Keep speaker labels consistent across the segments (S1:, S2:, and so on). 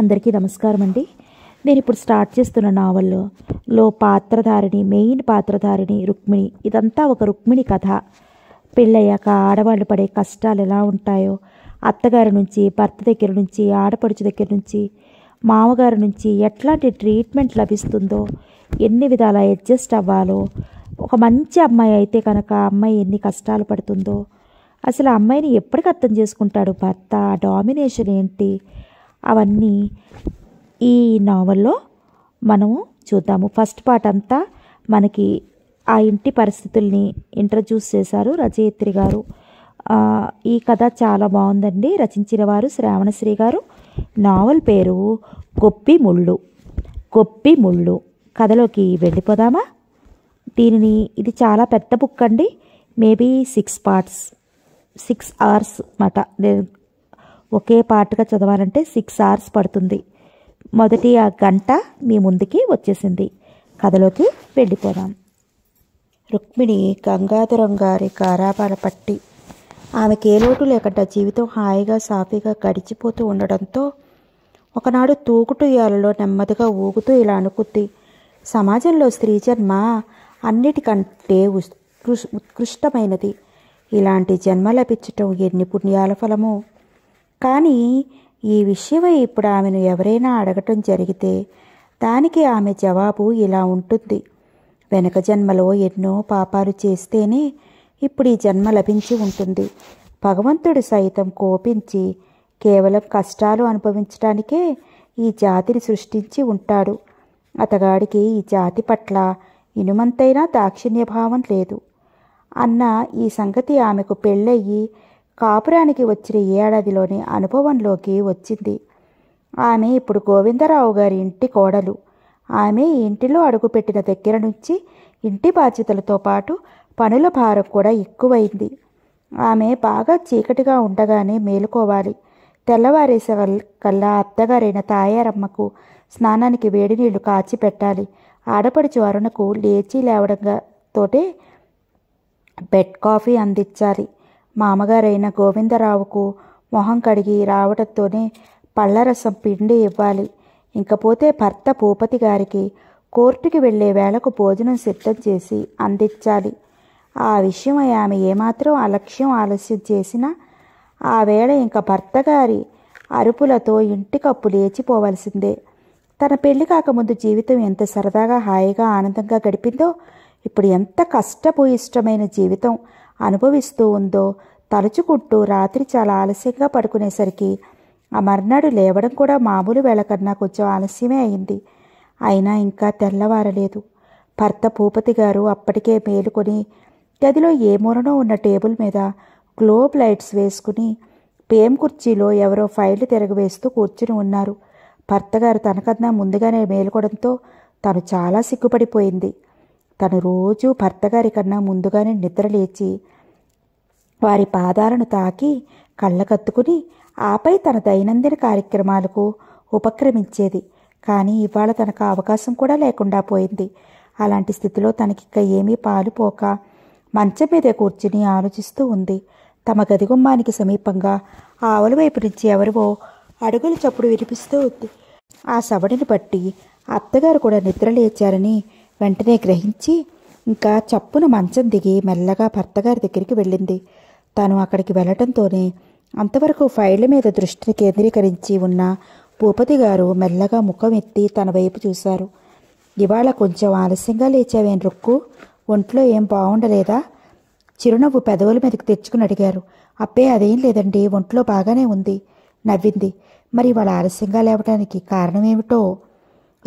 S1: అందరికీ నమస్కారం అండి నేను ఇప్పుడు స్టార్ట్ చేస్తున్న నావల్లో లో పాత్రధారిణి మెయిన్ పాత్రధారిణి రుక్మిణి ఇదంతా ఒక రుక్మిణి కథ పెళ్ళయ్యాక ఆడవాళ్ళు పడే కష్టాలు ఎలా ఉంటాయో అత్తగారి నుంచి భర్త దగ్గర నుంచి ఆడపడుచు దగ్గర నుంచి మామగారి నుంచి ఎట్లాంటి ట్రీట్మెంట్ లభిస్తుందో ఎన్ని విధాలు అడ్జస్ట్ అవ్వాలో ఒక మంచి అమ్మాయి అయితే కనుక అమ్మాయి ఎన్ని కష్టాలు పడుతుందో అసలు అమ్మాయిని ఎప్పటికి అర్థం చేసుకుంటాడు భర్త డామినేషన్ ఏంటి అవన్నీ ఈ నావల్లో మనము చూద్దాము ఫస్ట్ పార్ట్ అంతా మనకి ఆ ఇంటి పరిస్థితుల్ని ఇంట్రడ్యూస్ చేశారు రచయిత్రి గారు ఈ కథ చాలా బాగుందండి రచించిన వారు శ్రావణశ్రీ గారు నావల్ పేరు గొప్పి ముళ్ళు గొప్పి ముళ్ళు కథలోకి వెళ్ళిపోదామా దీనిని ఇది చాలా పెద్ద బుక్ అండి maybe six parts six hours మాట ఒకే పాటగా చదవాలంటే సిక్స్ అవర్స్ పడుతుంది మొదటి ఆ గంట మీ ముందుకి వచ్చేసింది కథలోకి వెళ్ళిపోదాం రుక్మిణి గంగాధరం గారి కారాబాల పట్టి ఆమెకి ఏ లోటు లేకుండా జీవితం హాయిగా సాఫీగా గడిచిపోతూ ఉండడంతో ఒకనాడు తూగుటూయాలలో నెమ్మదిగా ఊగుతూ ఇలా అనుకుంది సమాజంలో స్త్రీ జన్మ అన్నిటికంటే ఉత్కృష్ ఉత్కృష్టమైనది ఇలాంటి జన్మ లభించటం ఎన్ని పుణ్యాల ఫలమో కానీ ఈ విషయమై ఇప్పుడు ఆమెను ఎవరైనా అడగటం జరిగితే దానికి ఆమె జవాబు ఇలా ఉంటుంది వెనక జన్మలో ఎన్నో పాపాలు చేస్తేనే ఇప్పుడు ఈ జన్మ లభించి ఉంటుంది భగవంతుడు సైతం కోపించి కేవలం కష్టాలు అనుభవించడానికే ఈ జాతిని సృష్టించి ఉంటాడు అతగాడికి ఈ జాతి పట్ల ఇనుమంతైనా దాక్షిణ్యభావం లేదు అన్న ఈ సంగతి ఆమెకు పెళ్ళయ్యి కాపురానికి వచ్చిన ఏడాదిలోనే అనుభవంలోకి వచ్చింది ఆమె ఇప్పుడు గోవిందరావు గారి ఇంటి కోడలు ఆమె ఇంటిలో అడుగుపెట్టిన దగ్గర నుంచి ఇంటి బాధ్యతలతో పాటు పనుల భారం కూడా ఎక్కువైంది ఆమె బాగా చీకటిగా ఉండగానే మేలుకోవాలి తెల్లవారేస కల్లా అత్తగారైన తాయారమ్మకు స్నానానికి వేడి నీళ్లు కాచి పెట్టాలి ఆడపడుచు అరుణకు లేచి లేవడంగా తోటే బెడ్ కాఫీ అందించాలి మామగారైన గోవిందరావుకు మొహం కడిగి రావడంతోనే పళ్ళరసం పిండి ఇవ్వాలి ఇంకపోతే భర్త భూపతి గారికి కోర్టుకి వెళ్లే వేళకు భోజనం సిద్ధం చేసి అందించాలి ఆ విషయమై ఆమె ఏమాత్రం అలక్ష్యం ఆలస్యం చేసినా ఆ వేళ ఇంక భర్త గారి అరుపులతో ఇంటికప్పు లేచిపోవలసిందే తన పెళ్లి కాకముందు జీవితం ఎంత సరదాగా హాయిగా ఆనందంగా గడిపిందో ఇప్పుడు ఎంత కష్టపు ఇష్టమైన జీవితం అనుభవిస్తూ ఉందో తలుచుకుంటూ రాత్రి చాలా ఆలస్యంగా పడుకునేసరికి ఆ మర్నాడు లేవడం కూడా మామూలు వేళకన్నా కొంచెం ఆలస్యమే అయింది అయినా ఇంకా తెల్లవారలేదు భర్త భూపతి గారు అప్పటికే మేలుకొని గదిలో ఏ మూలనో ఉన్న టేబుల్ మీద గ్లోబ్ లైట్స్ వేసుకుని పేమ్ కుర్చీలో ఎవరో ఫైళ్లు తిరగవేస్తూ కూర్చుని ఉన్నారు భర్తగారు తనకన్నా ముందుగానే మేలుకోవడంతో తను చాలా సిగ్గుపడిపోయింది తను రోజూ భర్తగారి కన్నా ముందుగానే నిద్రలేచి వారి పాదాలను తాకి కళ్ళకత్తుకుని ఆపై తన దైనందిన కార్యక్రమాలకు ఉపక్రమించేది కానీ ఇవాళ తనకు అవకాశం కూడా లేకుండా పోయింది అలాంటి స్థితిలో తనకిక్క ఏమీ పాలుపోక మంచం మీద కూర్చుని ఆలోచిస్తూ ఉంది తమ గది గుమ్మానికి సమీపంగా ఆవుల వైపు నుంచి ఎవరివో అడుగులు చప్పుడు వినిపిస్తూ ఉంది ఆ సవడిని బట్టి అత్తగారు కూడా నిద్రలేచారని వెంటనే గ్రహించి ఇంకా చప్పున మంచం దిగి మెల్లగా భర్తగారి దగ్గరికి వెళ్ళింది తాను అక్కడికి వెళ్ళటంతోనే అంతవరకు ఫైళ్ళ మీద దృష్టిని కేంద్రీకరించి ఉన్న భూపతి గారు మెల్లగా ముఖం ఎత్తి తన వైపు చూశారు ఇవాళ కొంచెం ఆలస్యంగా లేచావేం రుక్కు ఒంట్లో ఏం బాగుండలేదా చిరునవ్వు పెదవుల మీదకి తెచ్చుకుని అడిగారు అప్పే అదేం లేదండి ఒంట్లో బాగానే ఉంది నవ్వింది మరి వాళ్ళ ఆలస్యంగా లేవడానికి కారణమేమిటో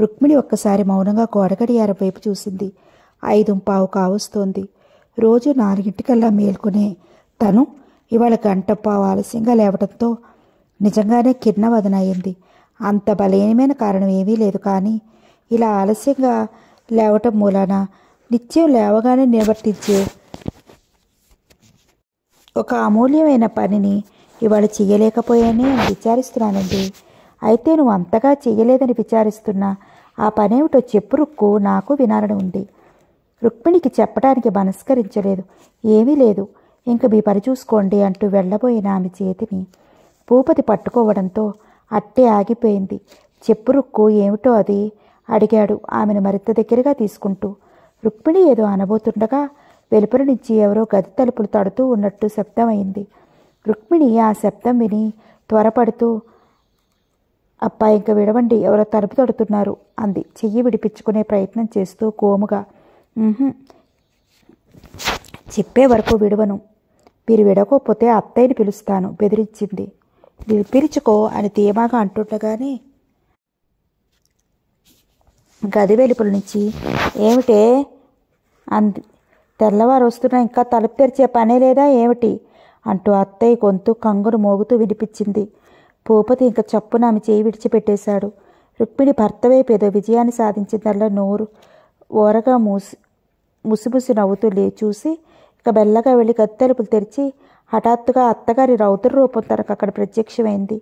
S1: రుక్మిణి ఒక్కసారి మౌనంగా గోడగడియార వైపు చూసింది ఐదు పావు కావస్తోంది రోజు నాలుగింటికల్లా మేల్కొనే తను ఇవాళ గంట పావు ఆలస్యంగా లేవడంతో నిజంగానే వదనయ్యింది అంత బలహీనమైన కారణం ఏమీ లేదు కానీ ఇలా ఆలస్యంగా లేవటం మూలాన నిత్యం లేవగానే నిర్వర్తించే ఒక అమూల్యమైన పనిని ఇవాళ చేయలేకపోయానే అని విచారిస్తున్నానండి అయితే నువ్వు అంతగా చేయలేదని విచారిస్తున్నా ఆ పనేమిటో చెప్పు రుక్కు నాకు వినాలని ఉంది రుక్మిణికి చెప్పడానికి మనస్కరించలేదు ఏమీ లేదు ఇంక మీ పని చూసుకోండి అంటూ వెళ్ళబోయిన ఆమె చేతిని భూపతి పట్టుకోవడంతో అట్టే ఆగిపోయింది చెప్పు రుక్కు ఏమిటో అది అడిగాడు ఆమెను మరింత దగ్గరగా తీసుకుంటూ రుక్మిణి ఏదో అనబోతుండగా వెలుపల నుంచి ఎవరో గది తలుపులు తడుతూ ఉన్నట్టు శబ్దమైంది రుక్మిణి ఆ శబ్దం విని త్వరపడుతూ అబ్బా ఇంకా విడవండి ఎవరో తలుపు తడుతున్నారు అంది చెయ్యి విడిపించుకునే ప్రయత్నం చేస్తూ కోముగా చెప్పే వరకు విడవను మీరు విడకపోతే అత్తయ్యని పిలుస్తాను బెదిరించింది మీరు అని ధీమాగా అంటుండగానే గది వెలుపుల నుంచి ఏమిటే అంది తెల్లవారు వస్తున్నా ఇంకా తలుపు తెరిచే పనే లేదా ఏమిటి అంటూ అత్తయ్య గొంతు కంగురు మోగుతూ వినిపించింది భూపతి ఇంక చప్పున ఆమె చేయి విడిచిపెట్టేశాడు రుక్మిణి భర్త వైపు ఏదో విజయాన్ని సాధించిందల్లా నోరు ఓరగా మూసి ముసిముసి నవ్వుతూ లే చూసి ఇక బెల్లగా వెళ్ళి గత్తెలుపులు తెరిచి హఠాత్తుగా అత్తగారి రౌద్ర రూపం తనకు అక్కడ ప్రత్యక్షమైంది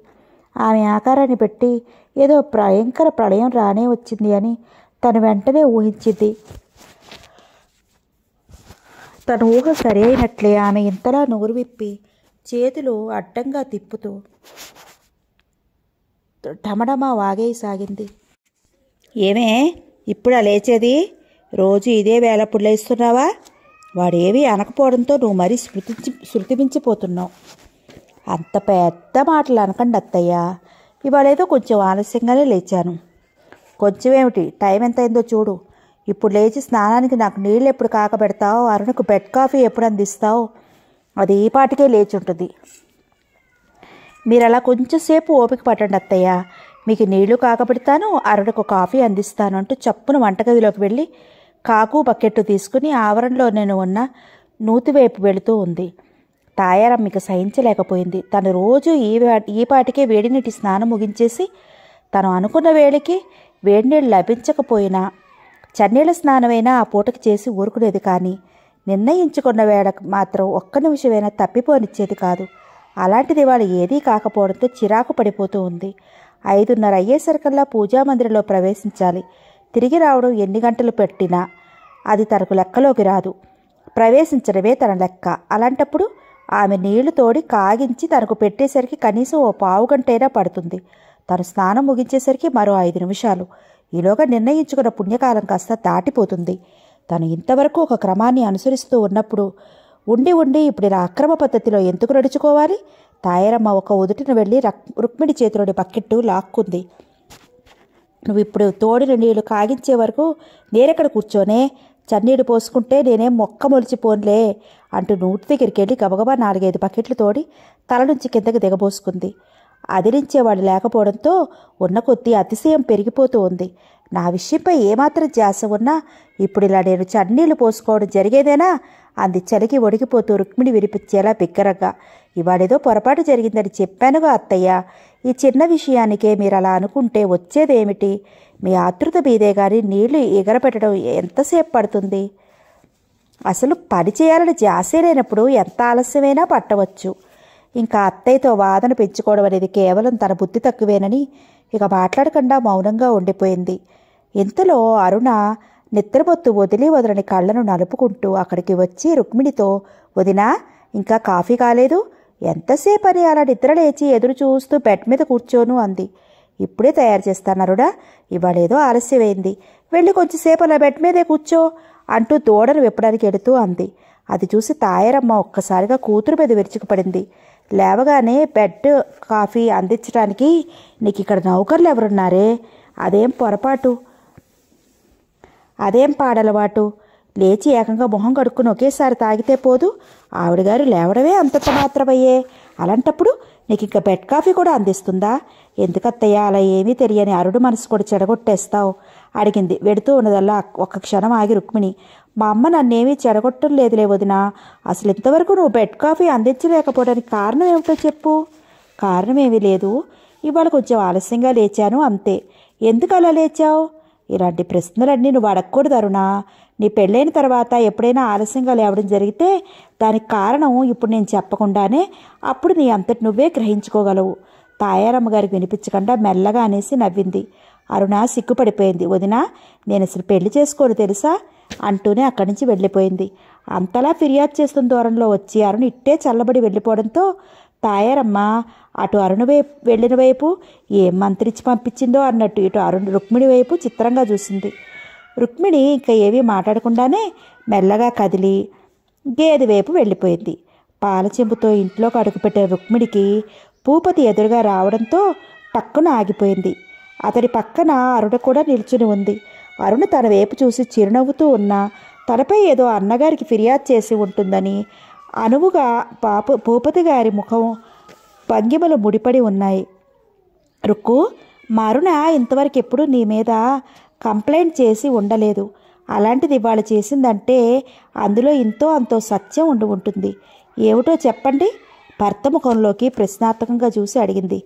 S1: ఆమె ఆకారాన్ని పెట్టి ఏదో భయంకర ప్రళయం రానే వచ్చింది అని తను వెంటనే ఊహించింది తన ఊహ సరి అయినట్లే ఆమె ఇంతలా నోరు విప్పి చేతులు అడ్డంగా తిప్పుతూ ఢమఢమా వాగేయసాగింది ఏమే ఇప్పుడు లేచేది రోజు ఇదే వేలప్పుడు లేస్తున్నావా వాడేవి అనకపోవడంతో నువ్వు మరీ శృతించి శృతిమించిపోతున్నావు అంత పెద్ద మాటలు అనకండి అత్తయ్య ఇవాళేదో కొంచెం ఆలస్యంగానే లేచాను కొంచెమేమిటి టైం ఎంత అయిందో చూడు ఇప్పుడు లేచి స్నానానికి నాకు నీళ్ళు ఎప్పుడు కాకబెడతావు అరుణకు బెడ్ కాఫీ ఎప్పుడు అందిస్తావు అది ఈ పాటికే లేచి ఉంటుంది మీరు అలా కొంచెంసేపు ఓపిక పట్టండి అత్తయ్య మీకు నీళ్లు కాకపెడతాను అరడకు కాఫీ అందిస్తాను అంటూ చప్పున వంటగదిలోకి వెళ్ళి కాకు బకెట్టు తీసుకుని ఆవరణలో నేను ఉన్న నూతివైపు వెళుతూ ఉంది తాయారమ్మకి సహించలేకపోయింది తను రోజు ఈ ఈ పాటికే నీటి స్నానం ముగించేసి తను అనుకున్న వేళకి నీళ్ళు లభించకపోయినా చన్నీళ్ళ స్నానమైనా ఆ పూటకి చేసి ఊరుకునేది కానీ నిర్ణయించుకున్న వేళకు మాత్రం ఒక్క నిమిషమైనా తప్పిపోనిచ్చేది కాదు అలాంటిది వాళ్ళు ఏదీ కాకపోవడంతో చిరాకు పడిపోతూ ఉంది ఐదున్నర అయ్యేసరికల్లా పూజామందిరంలో ప్రవేశించాలి తిరిగి రావడం ఎన్ని గంటలు పెట్టినా అది తనకు లెక్కలోకి రాదు ప్రవేశించడమే తన లెక్క అలాంటప్పుడు ఆమె నీళ్లు తోడి కాగించి తనకు పెట్టేసరికి కనీసం ఓ పావు గంటైనా పడుతుంది తను స్నానం ముగించేసరికి మరో ఐదు నిమిషాలు ఈలోగా నిర్ణయించుకున్న పుణ్యకాలం కాస్త దాటిపోతుంది తను ఇంతవరకు ఒక క్రమాన్ని అనుసరిస్తూ ఉన్నప్పుడు ఉండి ఉండి ఇప్పుడు ఇలా అక్రమ పద్ధతిలో ఎందుకు నడుచుకోవాలి తాయారమ్మ ఒక ఉదుటిన వెళ్ళి రుక్మిణి చేతిలోని బకెట్టు లాక్కుంది నువ్వు ఇప్పుడు తోడిన నీళ్లు కాగించే వరకు నేనెక్కడ కూర్చోనే చన్నీడు పోసుకుంటే నేనేం మొక్క మొలిచిపోన్లే అంటూ నూటి దగ్గరికి వెళ్ళి గబగబా నాలుగైదు బకెట్లు తోడి తల నుంచి కిందకి దిగబోసుకుంది అదిరించేవాడు లేకపోవడంతో ఉన్న కొద్దీ అతిశయం పెరిగిపోతూ ఉంది నా విషయంపై ఏమాత్రం ధ్యాస ఉన్నా ఇప్పుడు ఇలా నేను చన్నీళ్లు పోసుకోవడం జరిగేదేనా అంది చలికి ఒడిగిపోతూ రుక్మిణి వినిపించేలా బిగ్గరగా ఇవాడేదో పొరపాటు జరిగిందని చెప్పానుగా అత్తయ్య ఈ చిన్న విషయానికే మీరు అలా అనుకుంటే వచ్చేదేమిటి మీ ఆతృత మీదే కానీ నీళ్లు ఎగరపెట్టడం ఎంతసేపు పడుతుంది అసలు పని చేయాలని జాసే లేనప్పుడు ఎంత ఆలస్యమైనా పట్టవచ్చు ఇంకా అత్తయ్యతో వాదన పెంచుకోవడం అనేది కేవలం తన బుద్ధి తక్కువేనని ఇక మాట్లాడకుండా మౌనంగా ఉండిపోయింది ఇంతలో అరుణ నిద్రబొత్తు వదిలి వదలని కళ్ళను నలుపుకుంటూ అక్కడికి వచ్చి రుక్మిణితో వదినా ఇంకా కాఫీ కాలేదు ఎంతసేపని అలా నిద్రలేచి ఎదురు చూస్తూ బెడ్ మీద కూర్చోను అంది ఇప్పుడే తయారు చేస్తాను అరుణ ఇవాళేదో ఆలస్యమైంది వెళ్ళి కొంచెంసేపు అలా బెడ్ మీదే కూర్చో అంటూ దూడను విప్పడానికి ఎడుతూ అంది అది చూసి తాయరమ్మ ఒక్కసారిగా కూతురు మీద విరుచుకుపడింది లేవగానే బెడ్ కాఫీ అందించడానికి నీకు ఇక్కడ నౌకర్లు ఎవరున్నారే అదేం పొరపాటు అదేం పాడలవాటు లేచి ఏకంగా మొహం కడుక్కుని ఒకేసారి తాగితే పోదు ఆవిడగారు లేవడమే అంతంత మాత్రమయ్యే అలాంటప్పుడు నీకు ఇంకా బెడ్ కాఫీ కూడా అందిస్తుందా ఎందుకత్తయ్యా అలా ఏమీ తెలియని అరుడు మనసు కూడా చెడగొట్టేస్తావు అడిగింది వెడుతూ ఉన్నదల్లా ఒక్క క్షణం ఆగి రుక్మిణి మా అమ్మ నన్నేమీ చెడగొట్టడం లేదులే వదిన అసలు ఇంతవరకు నువ్వు బెడ్ కాఫీ అందించలేకపోవడానికి కారణం ఏమిటో చెప్పు కారణం ఏమీ లేదు ఇవాళ కొంచెం ఆలస్యంగా లేచాను అంతే ఎందుకు అలా లేచావు ఇలాంటి ప్రశ్నలన్నీ నువ్వు అడగకూడదు అరుణ నీ పెళ్ళైన తర్వాత ఎప్పుడైనా ఆలస్యంగా లేవడం జరిగితే దానికి కారణం ఇప్పుడు నేను చెప్పకుండానే అప్పుడు నీ అంతటి నువ్వే గ్రహించుకోగలవు తాయారమ్మ గారికి వినిపించకుండా మెల్లగా అనేసి నవ్వింది అరుణ సిగ్గుపడిపోయింది వదిన నేను అసలు పెళ్లి చేసుకోను తెలుసా అంటూనే అక్కడి నుంచి వెళ్ళిపోయింది అంతలా ఫిర్యాదు చేస్తున్న దూరంలో వచ్చి అరుణ ఇట్టే చల్లబడి వెళ్ళిపోవడంతో తాయారమ్మా అటు అరుణ వైపు వెళ్ళిన వైపు ఏం మంత్రించి పంపించిందో అన్నట్టు ఇటు అరుణ్ రుక్మిణి వైపు చిత్రంగా చూసింది రుక్మిణి ఇంకా ఏమీ మాట్లాడకుండానే మెల్లగా కదిలి గేదె వైపు వెళ్ళిపోయింది పాలచెంపుతో ఇంట్లోకి అడుగుపెట్టిన రుక్మిణికి భూపతి ఎదురుగా రావడంతో టక్కున ఆగిపోయింది అతడి పక్కన అరుణ కూడా నిల్చుని ఉంది అరుణ తన వైపు చూసి చిరునవ్వుతూ ఉన్నా తనపై ఏదో అన్నగారికి ఫిర్యాదు చేసి ఉంటుందని అనువుగా పాప భూపతి గారి ముఖం భంగిమలు ముడిపడి ఉన్నాయి రుక్కు మరుణ ఇంతవరకు ఎప్పుడు నీ మీద కంప్లైంట్ చేసి ఉండలేదు అలాంటిది ఇవాళ చేసిందంటే అందులో ఇంతో అంతో సత్యం ఉండి ఉంటుంది ఏమిటో చెప్పండి భర్త ముఖంలోకి ప్రశ్నార్థకంగా చూసి అడిగింది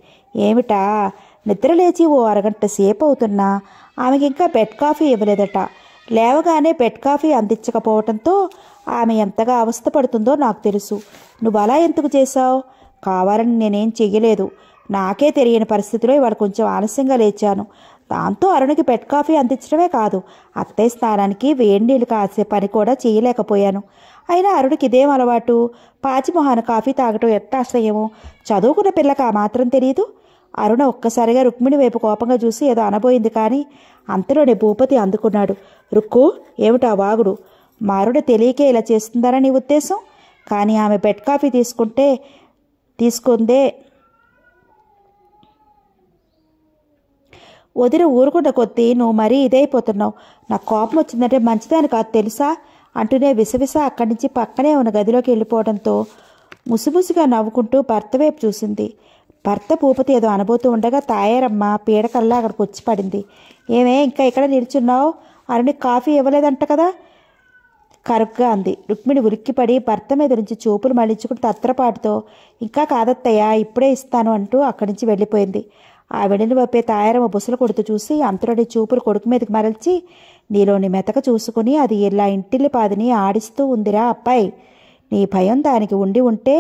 S1: ఏమిటా నిద్రలేచి ఓ అరగంట సేపు అవుతున్నా ఆమెకి ఇంకా బెడ్ కాఫీ ఇవ్వలేదట లేవగానే బెడ్ కాఫీ అందించకపోవడంతో ఆమె ఎంతగా అవస్థపడుతుందో నాకు తెలుసు నువ్వు అలా ఎందుకు చేశావు కావాలని నేనేం చెయ్యలేదు నాకే తెలియని పరిస్థితిలో ఇవాడు కొంచెం ఆలస్యంగా లేచాను దాంతో అరుణికి బెడ్ కాఫీ అందించడమే కాదు అత్తయ్య స్నానానికి వేడి నీళ్ళు కాసే పని కూడా చేయలేకపోయాను అయినా అరుణికి ఇదేం అలవాటు పాచిమొహాన కాఫీ తాగటం ఎట్ట అసహ్యమో చదువుకున్న పిల్లకి ఆ మాత్రం తెలియదు అరుణ ఒక్కసారిగా రుక్మిణి వైపు కోపంగా చూసి ఏదో అనబోయింది కానీ అంతలోనే భూపతి అందుకున్నాడు రుక్కు ఏమిటా వాగుడు మారుడ తెలియకే ఇలా చేస్తుందరా నీ ఉద్దేశం కానీ ఆమె బెడ్ కాఫీ తీసుకుంటే తీసుకుందే వదిన ఊరుకుంట కొద్దీ నువ్వు మరీ ఇదైపోతున్నావు నాకు కోపం వచ్చిందంటే మంచిదని కాదు తెలుసా అంటూనే విసవిస అక్కడి నుంచి పక్కనే ఉన్న గదిలోకి వెళ్ళిపోవడంతో ముసిముసిగా నవ్వుకుంటూ భర్త వైపు చూసింది భర్త భూపతి ఏదో అనబోతూ ఉండగా తాయారమ్మ పీడకల్లా అక్కడికి వచ్చి పడింది ఏమే ఇంకా ఇక్కడ నిల్చున్నావు అరుణి కాఫీ ఇవ్వలేదంట కదా కరుగ్గా అంది రుక్మిణి ఉరిక్కిపడి భర్త మీద నుంచి చూపులు మళ్ళించుకుని తత్రపాటుతో ఇంకా కాదత్తయ్యా ఇప్పుడే ఇస్తాను అంటూ అక్కడి నుంచి వెళ్ళిపోయింది ఆ వెళ్ళిన వైపే తాయారమ్మ బుసలు కొడుతూ చూసి అంతలోని చూపులు కొడుకు మీదకి మరల్చి నీలోని మెతక చూసుకుని అది ఇలా ఇంటిల్లి పాదిని ఆడిస్తూ ఉందిరా అబ్బాయి నీ భయం దానికి ఉండి ఉంటే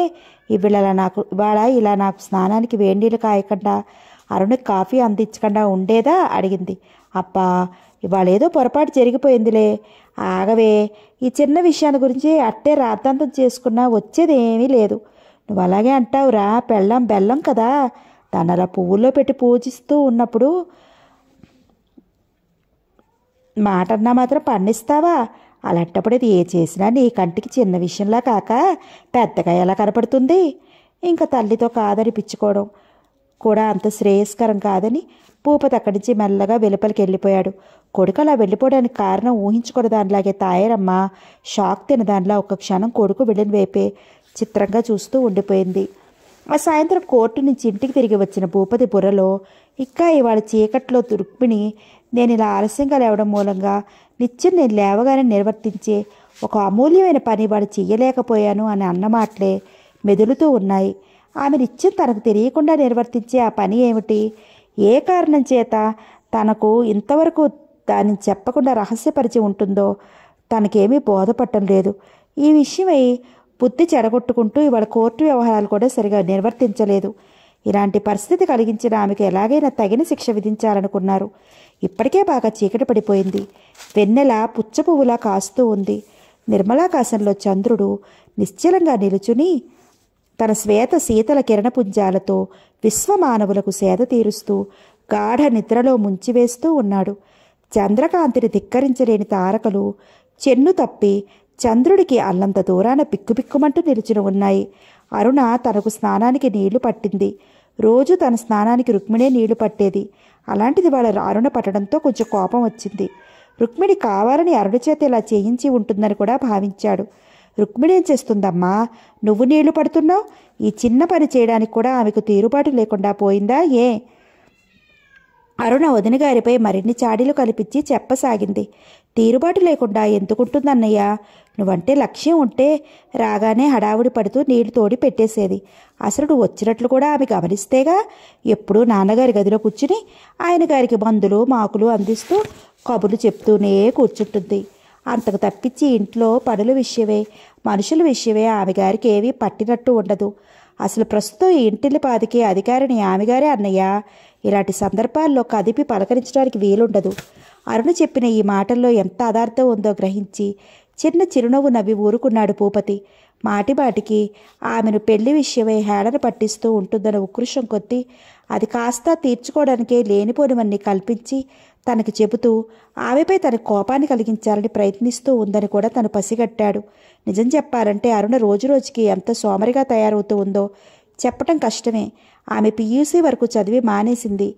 S1: ఇవిళ నాకు ఇవాళ ఇలా నాకు స్నానానికి వేడినీళ్ళు కాయకుండా అరుణ్కి కాఫీ అందించకుండా ఉండేదా అడిగింది అప్పా ఇవాళ ఏదో పొరపాటు జరిగిపోయిందిలే ఆగవే ఈ చిన్న విషయాన్ని గురించి అట్టే రాద్ధాంతం చేసుకున్నా వచ్చేది ఏమీ లేదు నువ్వు అలాగే అంటావురా బెల్లం బెల్లం కదా దాన్ని అలా పువ్వుల్లో పెట్టి పూజిస్తూ ఉన్నప్పుడు మాట అన్నా మాత్రం పండిస్తావా అలాంటప్పుడు అది ఏ చేసినా నీ కంటికి చిన్న విషయంలా కాక పెద్దగా ఎలా కనపడుతుంది ఇంకా తల్లితో కాదనిపించుకోవడం కూడా అంత శ్రేయస్కరం కాదని భూపతి అక్కడి నుంచి మెల్లగా వెలుపలికి వెళ్ళిపోయాడు కొడుకు అలా వెళ్ళిపోవడానికి కారణం ఊహించుకున్న దానిలాగే తాయారమ్మ షాక్ తిన దానిలా ఒక క్షణం కొడుకు వెళ్ళిన వైపే చిత్రంగా చూస్తూ ఉండిపోయింది ఆ సాయంత్రం కోర్టు నుంచి ఇంటికి తిరిగి వచ్చిన భూపతి బుర్రలో ఇంకా ఇవాళ చీకట్లో దుర్క్మిణి నేను ఇలా ఆలస్యంగా లేవడం మూలంగా నిత్యం నేను లేవగానే నిర్వర్తించే ఒక అమూల్యమైన పని వాడు చెయ్యలేకపోయాను అని అన్నమాటలే మెదులుతూ ఉన్నాయి ఆమె నిత్యం తనకు తెలియకుండా నిర్వర్తించే ఆ పని ఏమిటి ఏ కారణం చేత తనకు ఇంతవరకు దాన్ని చెప్పకుండా రహస్యపరిచి ఉంటుందో తనకేమీ బోధపడటం లేదు ఈ విషయమై బుద్ధి చెడగొట్టుకుంటూ ఇవాళ కోర్టు వ్యవహారాలు కూడా సరిగా నిర్వర్తించలేదు ఇలాంటి పరిస్థితి కలిగించిన ఆమెకు ఎలాగైనా తగిన శిక్ష విధించాలనుకున్నారు ఇప్పటికే బాగా చీకటి పడిపోయింది వెన్నెల పుచ్చ పువ్వులా కాస్తూ ఉంది నిర్మలాకాశంలో చంద్రుడు నిశ్చలంగా నిలుచుని తన శ్వేత శీతల కిరణపుంజాలతో విశ్వమానవులకు సేద తీరుస్తూ గాఢ నిద్రలో ముంచివేస్తూ ఉన్నాడు చంద్రకాంతిని ధిక్కరించలేని తారకలు చెన్ను తప్పి చంద్రుడికి అల్లంత దూరాన పిక్కుపిక్కుమంటూ నిలిచిని ఉన్నాయి అరుణ తనకు స్నానానికి నీళ్లు పట్టింది రోజు తన స్నానానికి రుక్మిణే నీళ్లు పట్టేది అలాంటిది వాళ్ళ అరుణ పట్టడంతో కొంచెం కోపం వచ్చింది రుక్మిణి కావాలని అరుణ చేత ఇలా చేయించి ఉంటుందని కూడా భావించాడు రుక్మిణి ఏం చేస్తుందమ్మా నువ్వు నీళ్లు పడుతున్నావు ఈ చిన్న పని చేయడానికి కూడా ఆమెకు తీరుబాటు లేకుండా పోయిందా ఏ అరుణ వదిన గారిపై మరిన్ని చాడీలు కల్పించి చెప్పసాగింది తీరుబాటు లేకుండా ఎందుకుంటుందన్నయ్య నువ్వంటే లక్ష్యం ఉంటే రాగానే హడావుడి పడుతూ నీళ్లు తోడి పెట్టేసేది అసలు వచ్చినట్లు కూడా ఆమె గమనిస్తేగా ఎప్పుడూ నాన్నగారి గదిలో కూర్చుని ఆయన గారికి మందులు మాకులు అందిస్తూ కబుర్లు చెప్తూనే కూర్చుంటుంది అంతకు తప్పించి ఇంట్లో పనుల విషయమే మనుషుల విషయమే ఆమె గారికి ఏవి పట్టినట్టు ఉండదు అసలు ప్రస్తుతం ఈ ఇంటిల్లి పాదికి అధికారిని ఆమెగారే అన్నయ్య ఇలాంటి సందర్భాల్లో కదిపి పలకరించడానికి వీలుండదు అరుణ చెప్పిన ఈ మాటల్లో ఎంత అదార్థం ఉందో గ్రహించి చిన్న చిరునవ్వు నవ్వి ఊరుకున్నాడు భూపతి మాటిబాటికి ఆమెను పెళ్లి విషయమై హేళన పట్టిస్తూ ఉంటుందన్న ఉక్రుషం కొద్ది అది కాస్త తీర్చుకోవడానికే లేనిపోనివన్నీ కల్పించి తనకి చెబుతూ ఆమెపై తన కోపాన్ని కలిగించాలని ప్రయత్నిస్తూ ఉందని కూడా తను పసిగట్టాడు నిజం చెప్పాలంటే అరుణ రోజురోజుకి ఎంత సోమరిగా తయారవుతూ ఉందో చెప్పటం కష్టమే ఆమె పియూసీ వరకు చదివి మానేసింది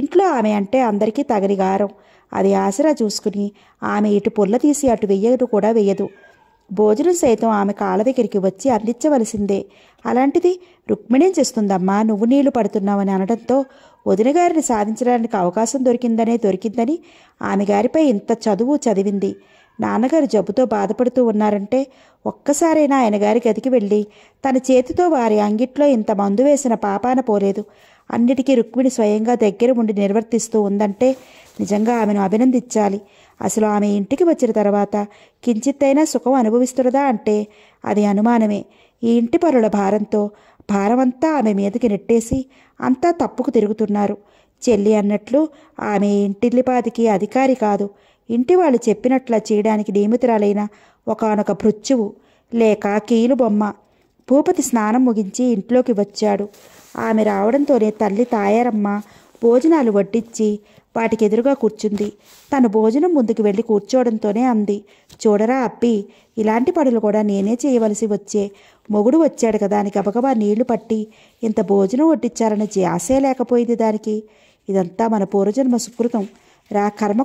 S1: ఇంట్లో ఆమె అంటే అందరికీ తగని గారం అది ఆసరా చూసుకుని ఆమె ఇటు పుల్ల తీసి అటు వెయ్యడు కూడా వెయ్యదు భోజనం సైతం ఆమె కాళ్ళ దగ్గరికి వచ్చి అందించవలసిందే అలాంటిది రుక్మిణేం చేస్తుందమ్మా నువ్వు నీళ్లు పడుతున్నావని అనడంతో వదిన గారిని సాధించడానికి అవకాశం దొరికిందనే దొరికిందని ఆమె గారిపై ఇంత చదువు చదివింది నాన్నగారు జబ్బుతో బాధపడుతూ ఉన్నారంటే ఒక్కసారైనా ఆయన గారి గదికి వెళ్ళి తన చేతితో వారి అంగిట్లో ఇంత మందు వేసిన పాపాన పోలేదు అన్నిటికీ రుక్మిణి స్వయంగా దగ్గర ఉండి నిర్వర్తిస్తూ ఉందంటే నిజంగా ఆమెను అభినందించాలి అసలు ఆమె ఇంటికి వచ్చిన తర్వాత కించిత్తైనా సుఖం అనుభవిస్తున్నదా అంటే అది అనుమానమే ఈ ఇంటి పరుల భారంతో భారమంతా ఆమె మీదకి నెట్టేసి అంతా తప్పుకు తిరుగుతున్నారు చెల్లి అన్నట్లు ఆమె ఇంటిల్లిపాదికి అధికారి కాదు ఇంటి వాళ్ళు చెప్పినట్లా చేయడానికి నియమితురాలైన ఒకనొక భృత్యువు లేక కీలు బొమ్మ భూపతి స్నానం ముగించి ఇంట్లోకి వచ్చాడు ఆమె రావడంతోనే తల్లి తాయారమ్మ భోజనాలు వడ్డించి వాటికి ఎదురుగా కూర్చుంది తను భోజనం ముందుకు వెళ్ళి కూర్చోవడంతోనే అంది చూడరా అప్పి ఇలాంటి పనులు కూడా నేనే చేయవలసి వచ్చే మొగుడు వచ్చాడు కదా దానికి గబగబా నీళ్లు పట్టి ఇంత భోజనం వడ్డిచ్చారని జాసే లేకపోయింది దానికి ఇదంతా మన పూర్వజన్మ సుకృతం రా కర్మ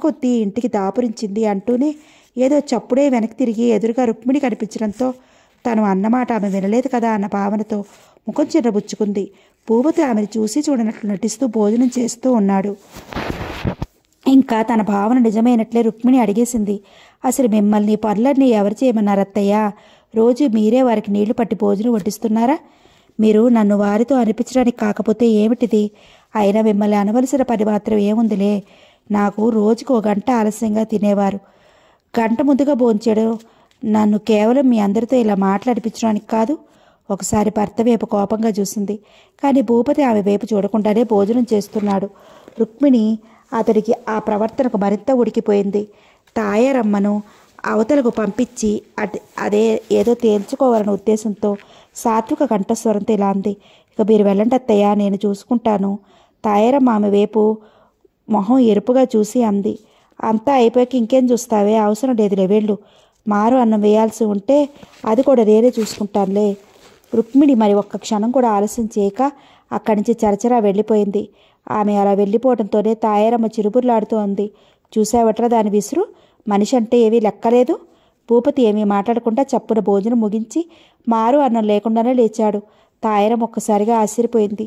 S1: ఇంటికి దాపురించింది అంటూనే ఏదో చప్పుడే వెనక్కి తిరిగి ఎదురుగా రుక్మిణి కనిపించడంతో తను అన్నమాట ఆమె వినలేదు కదా అన్న భావనతో ముఖం చిన్నబుచ్చుకుంది భూపతి ఆమెను చూసి చూడనట్లు నటిస్తూ భోజనం చేస్తూ ఉన్నాడు ఇంకా తన భావన నిజమైనట్లే రుక్మిణి అడిగేసింది అసలు మిమ్మల్ని పనులన్నీ ఎవరు చేయమన్నారు అత్తయ్య రోజు మీరే వారికి నీళ్లు పట్టి భోజనం వడ్డిస్తున్నారా మీరు నన్ను వారితో అనిపించడానికి కాకపోతే ఏమిటిది అయినా మిమ్మల్ని అనవలసిన పని మాత్రం ఏముందిలే నాకు రోజుకు ఒక గంట ఆలస్యంగా తినేవారు గంట ముందుగా భోంచేయడం నన్ను కేవలం మీ అందరితో ఇలా మాట్లాడిపించడానికి కాదు ఒకసారి భర్త వైపు కోపంగా చూసింది కానీ భూపతి ఆమె వైపు చూడకుండానే భోజనం చేస్తున్నాడు రుక్మిణి అతడికి ఆ ప్రవర్తనకు మరింత ఉడికిపోయింది తాయారమ్మను అవతలకు పంపించి అదే అదే ఏదో తేల్చుకోవాలన్న ఉద్దేశంతో సాత్విక కంఠస్వరంతో ఇలా అంది ఇక మీరు వెళ్ళండి అత్తయ్య నేను చూసుకుంటాను తాయారమ్మ ఆమె వైపు మొహం ఎరుపుగా చూసి అంది అంతా అయిపోయాక ఇంకేం చూస్తావే అవసరం లేదులే వెళ్ళు మారు అన్నం వేయాల్సి ఉంటే అది కూడా నేనే చూసుకుంటానులే రుక్మిణి మరి ఒక్క క్షణం కూడా ఆలస్యం చేయక అక్కడి నుంచి చరచరా వెళ్ళిపోయింది ఆమె అలా వెళ్ళిపోవడంతోనే తాయారమ్మ చిరుబుర్లాడుతూ ఉంది చూసావట్రా దాని విసురు మనిషి అంటే ఏమీ లెక్కలేదు భూపతి ఏమీ మాట్లాడకుండా చప్పున భోజనం ముగించి మారు అన్నం లేకుండానే లేచాడు తాయారం ఒక్కసారిగా ఆశ్చర్యపోయింది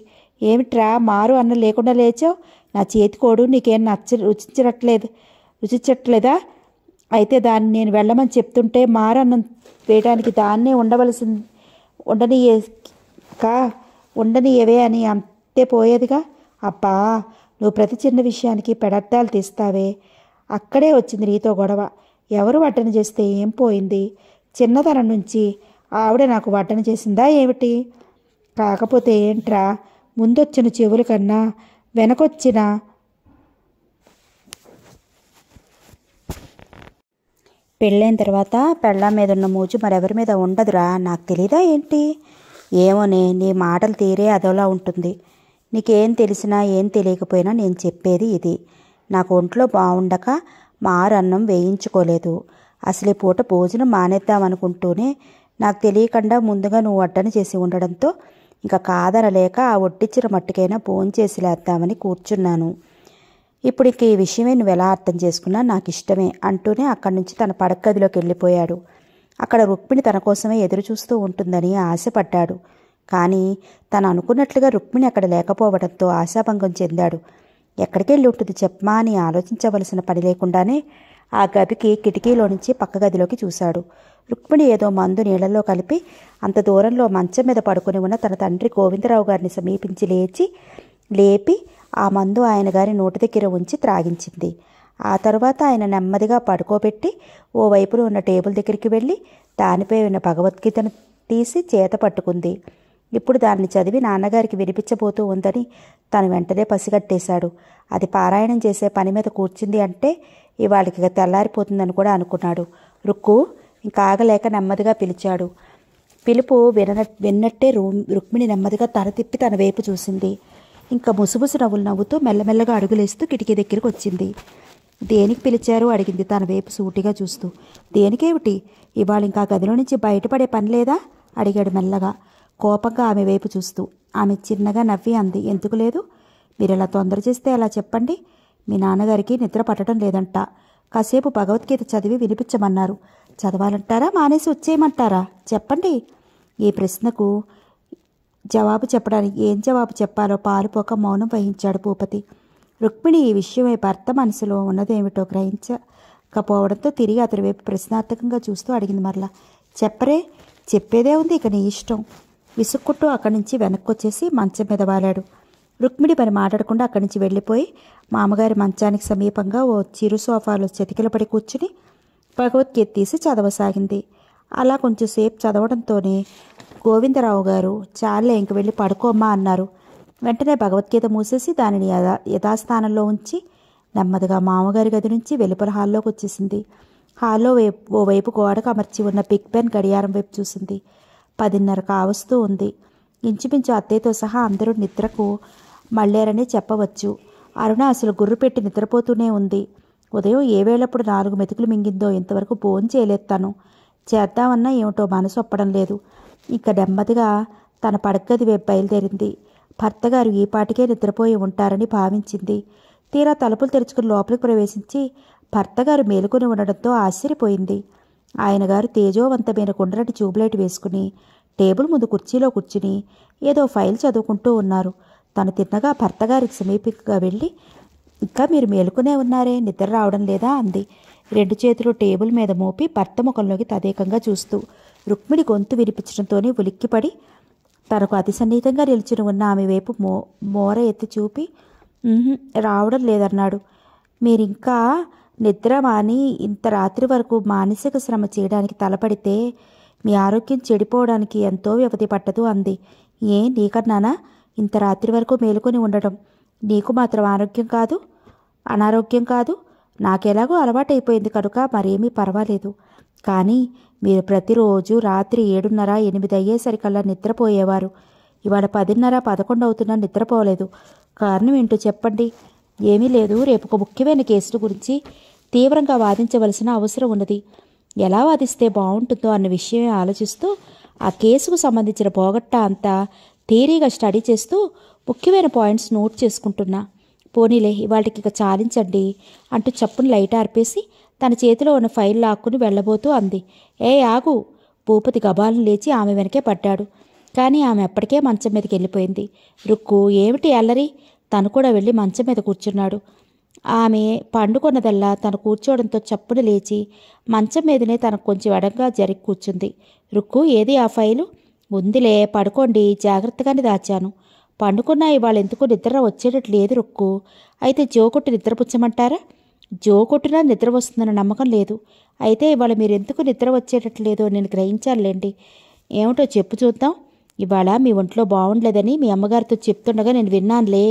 S1: ఏమిట్రా మారు అన్నం లేకుండా లేచావు నా చేతికోడు నీకేం నచ్చ రుచించట్లేదు రుచించట్లేదా అయితే దాన్ని నేను వెళ్ళమని చెప్తుంటే మారు అన్నం వేయడానికి దాన్నే ఉండవలసింది ఉండని ఏవే అని అంతే పోయేదిగా అబ్బా నువ్వు ప్రతి చిన్న విషయానికి పెడద్దాలు తీస్తావే అక్కడే వచ్చింది నీతో గొడవ ఎవరు వడ్డన చేస్తే ఏం పోయింది చిన్నతనం నుంచి ఆవిడ నాకు వడ్డన చేసిందా ఏమిటి కాకపోతే ఏంట్రా ముందొచ్చిన చెవుల కన్నా వెనకొచ్చిన పెళ్ళైన తర్వాత పెళ్ళాం మీద ఉన్న మూజు మరెవరి మీద ఉండదురా నాకు తెలీదా ఏంటి ఏమోనే నీ మాటలు తీరే అదోలా ఉంటుంది నీకేం తెలిసినా ఏం తెలియకపోయినా నేను చెప్పేది ఇది నాకు ఒంట్లో బాగుండక మారన్నం వేయించుకోలేదు అసలు ఈ పూట భోజనం మానేద్దామనుకుంటూనే నాకు తెలియకుండా ముందుగా నువ్వు అడ్డన చేసి ఉండడంతో ఇంకా కాదనలేక ఆ ఒడ్డిచ్చిన మట్టుకైనా చేసి లేద్దామని కూర్చున్నాను ఇప్పుడు ఇంక ఈ విషయమే నువ్వు ఎలా అర్థం చేసుకున్నా నాకు ఇష్టమే అంటూనే అక్కడి నుంచి తన పడక్కదిలోకి వెళ్ళిపోయాడు అక్కడ రుక్మిణి తన కోసమే ఎదురు చూస్తూ ఉంటుందని ఆశపడ్డాడు కానీ తను అనుకున్నట్లుగా రుక్మిణి అక్కడ లేకపోవడంతో ఆశాభంగం చెందాడు ఎక్కడికి వెళ్ళి ఉంటుంది చెప్పమా అని ఆలోచించవలసిన పని లేకుండానే ఆ గదికి కిటికీలో నుంచి పక్క గదిలోకి చూశాడు రుక్మిణి ఏదో మందు నీళ్లలో కలిపి అంత దూరంలో మంచం మీద పడుకుని ఉన్న తన తండ్రి గోవిందరావు గారిని సమీపించి లేచి లేపి ఆ మందు ఆయన గారి నోటి దగ్గర ఉంచి త్రాగించింది ఆ తర్వాత ఆయన నెమ్మదిగా పడుకోబెట్టి ఓ వైపున ఉన్న టేబుల్ దగ్గరికి వెళ్ళి దానిపై ఉన్న భగవద్గీతను తీసి చేత పట్టుకుంది ఇప్పుడు దాన్ని చదివి నాన్నగారికి వినిపించబోతూ ఉందని తను వెంటనే పసిగట్టేశాడు అది పారాయణం చేసే పని మీద కూర్చుంది అంటే ఇవాళకి తెల్లారిపోతుందని కూడా అనుకున్నాడు రుక్కు ఇంకా ఆగలేక నెమ్మదిగా పిలిచాడు పిలుపు విన విన్నట్టే రూమ్ రుక్మిణి నెమ్మదిగా తల తిప్పి తన వైపు చూసింది ఇంకా ముసుముసు నవ్వులు నవ్వుతూ మెల్లమెల్లగా అడుగులేస్తూ కిటికీ దగ్గరికి వచ్చింది దేనికి పిలిచారు అడిగింది తన వైపు సూటిగా చూస్తూ దేనికేమిటి ఇవాళ ఇంకా గదిలో నుంచి బయటపడే పని లేదా అడిగాడు మెల్లగా కోపంగా ఆమె వైపు చూస్తూ ఆమె చిన్నగా నవ్వి అంది ఎందుకు లేదు మీరు ఇలా తొందర చేస్తే అలా చెప్పండి మీ నాన్నగారికి నిద్ర పట్టడం లేదంట కాసేపు భగవద్గీత చదివి వినిపించమన్నారు చదవాలంటారా మానేసి వచ్చేయమంటారా చెప్పండి ఈ ప్రశ్నకు జవాబు చెప్పడానికి ఏం జవాబు చెప్పాలో పాలుపోక మౌనం వహించాడు భూపతి రుక్మిణి ఈ విషయమై భర్త మనసులో ఉన్నదేమిటో గ్రహించకపోవడంతో తిరిగి అతని వైపు ప్రశ్నార్థకంగా చూస్తూ అడిగింది మరలా చెప్పరే చెప్పేదే ఉంది ఇక నీ ఇష్టం విసుక్కుంటూ అక్కడి నుంచి వెనక్కి వచ్చేసి మంచం మీద వాలాడు రుక్మిణి మరి మాట్లాడకుండా అక్కడి నుంచి వెళ్ళిపోయి మామగారి మంచానికి సమీపంగా ఓ చిరు సోఫాలో పడి కూర్చుని భగవద్గీత తీసి చదవసాగింది అలా కొంచెంసేపు చదవడంతోనే గోవిందరావు గారు చాలే ఇంక వెళ్ళి పడుకోమ్మా అన్నారు వెంటనే భగవద్గీత మూసేసి దానిని యథాస్థానంలో ఉంచి నెమ్మదిగా మామగారి గది నుంచి వెలుపల హాల్లోకి వచ్చేసింది హాల్లో వైపు ఓవైపు గోడకు అమర్చి ఉన్న బిగ్ పెన్ గడియారం వైపు చూసింది పదిన్నర కావస్తూ ఉంది ఇంచుమించు అత్తయ్యతో సహా అందరూ నిద్రకు మళ్ళారని చెప్పవచ్చు అరుణ అసలు గుర్రు పెట్టి నిద్రపోతూనే ఉంది ఉదయం ఏ వేళప్పుడు నాలుగు మెతుకులు మింగిందో ఇంతవరకు భోజనం చేయలేస్తాను చేద్దామన్నా ఏమిటో మనసు ఒప్పడం లేదు ఇక నెమ్మదిగా తన పడగది వేపు బయలుదేరింది భర్తగారు ఈ పాటికే నిద్రపోయి ఉంటారని భావించింది తీరా తలుపులు తెరుచుకుని లోపలికి ప్రవేశించి భర్తగారు మేలుకొని ఉండడంతో ఆశ్చర్యపోయింది ఆయనగారు తేజోవంతమైన గుండ్రటి ట్యూబ్లైట్ వేసుకుని టేబుల్ ముందు కుర్చీలో కూర్చుని ఏదో ఫైల్ చదువుకుంటూ ఉన్నారు తను తిన్నగా భర్తగారికి సమీపికగా వెళ్ళి ఇంకా మీరు మేలుకునే ఉన్నారే నిద్ర రావడం లేదా అంది రెండు చేతులు టేబుల్ మీద మోపి భర్త ముఖంలోకి తదేకంగా చూస్తూ రుక్మిణి గొంతు వినిపించడంతోనే ఉలిక్కిపడి తనకు అతి సన్నిహితంగా నిలిచిన ఉన్న ఆమె వైపు మో మోర ఎత్తి చూపి రావడం లేదన్నాడు మీరింకా నిద్ర మాని ఇంత రాత్రి వరకు మానసిక శ్రమ చేయడానికి తలపడితే మీ ఆరోగ్యం చెడిపోవడానికి ఎంతో వ్యవధి పట్టదు అంది ఏ నీకన్నానా ఇంత రాత్రి వరకు మేలుకొని ఉండటం నీకు మాత్రం ఆరోగ్యం కాదు అనారోగ్యం కాదు నాకెలాగో అలవాటైపోయింది కనుక మరేమీ పర్వాలేదు కానీ మీరు ప్రతిరోజు రాత్రి ఏడున్నర ఎనిమిది అయ్యేసరికల్లా నిద్రపోయేవారు ఇవాళ పదిన్నర పదకొండు అవుతున్నా నిద్రపోలేదు కారణం ఏంటో చెప్పండి ఏమీ లేదు రేపు ఒక ముఖ్యమైన కేసుల గురించి తీవ్రంగా వాదించవలసిన అవసరం ఉన్నది ఎలా వాదిస్తే బాగుంటుందో అన్న విషయమే ఆలోచిస్తూ ఆ కేసుకు సంబంధించిన పోగట్ట అంతా థీరీగా స్టడీ చేస్తూ ముఖ్యమైన పాయింట్స్ నోట్ చేసుకుంటున్నా పోనీలే ఇవాళకి ఇక చాలించండి అంటూ చప్పును లైట్ ఆర్పేసి తన చేతిలో ఉన్న ఫైల్ లాక్కుని వెళ్ళబోతూ అంది ఏ ఆగు భూపతి గబాలను లేచి ఆమె వెనకే పడ్డాడు కానీ ఆమె అప్పటికే మంచం మీదకి వెళ్ళిపోయింది రుక్కు ఏమిటి అల్లరి తను కూడా వెళ్ళి మంచం మీద కూర్చున్నాడు ఆమె పండుకున్నదల్లా తను కూర్చోవడంతో చప్పున లేచి మంచం మీదనే తనకు కొంచెం వడంగా జరిగి కూర్చుంది రుక్కు ఏది ఆ ఫైలు ఉందిలే పడుకోండి జాగ్రత్తగానే దాచాను పండుకున్నా ఇవాళ ఎందుకు నిద్ర లేదు రుక్కు అయితే జోకొట్టు నిద్రపుచ్చమంటారా జో కొట్టినా నిద్ర వస్తుందన్న నమ్మకం లేదు అయితే ఇవాళ మీరు ఎందుకు నిద్ర వచ్చేటట్లేదో నేను గ్రహించానులేండి ఏమిటో చెప్పు చూద్దాం ఇవాళ మీ ఒంట్లో బాగుండలేదని మీ అమ్మగారితో చెప్తుండగా నేను విన్నానులే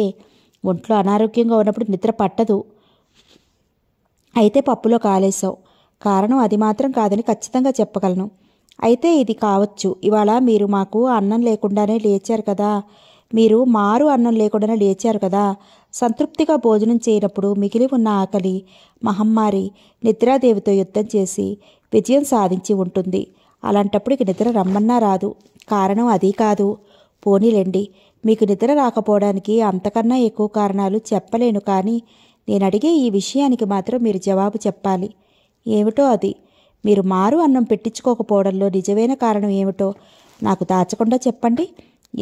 S1: ఒంట్లో అనారోగ్యంగా ఉన్నప్పుడు నిద్ర పట్టదు అయితే పప్పులో కాలేసావు కారణం అది మాత్రం కాదని ఖచ్చితంగా చెప్పగలను అయితే ఇది కావచ్చు ఇవాళ మీరు మాకు అన్నం లేకుండానే లేచారు కదా మీరు మారు అన్నం లేకుండానే లేచారు కదా సంతృప్తిగా భోజనం చేయనప్పుడు మిగిలి ఉన్న ఆకలి మహమ్మారి నిద్రాదేవితో యుద్ధం చేసి విజయం సాధించి ఉంటుంది అలాంటప్పుడు ఇక నిద్ర రమ్మన్నా రాదు కారణం అది కాదు పోనీలేండి మీకు నిద్ర రాకపోవడానికి అంతకన్నా ఎక్కువ కారణాలు చెప్పలేను కానీ నేను అడిగే ఈ విషయానికి మాత్రం మీరు జవాబు చెప్పాలి ఏమిటో అది మీరు మారు అన్నం పెట్టించుకోకపోవడంలో నిజమైన కారణం ఏమిటో నాకు దాచకుండా చెప్పండి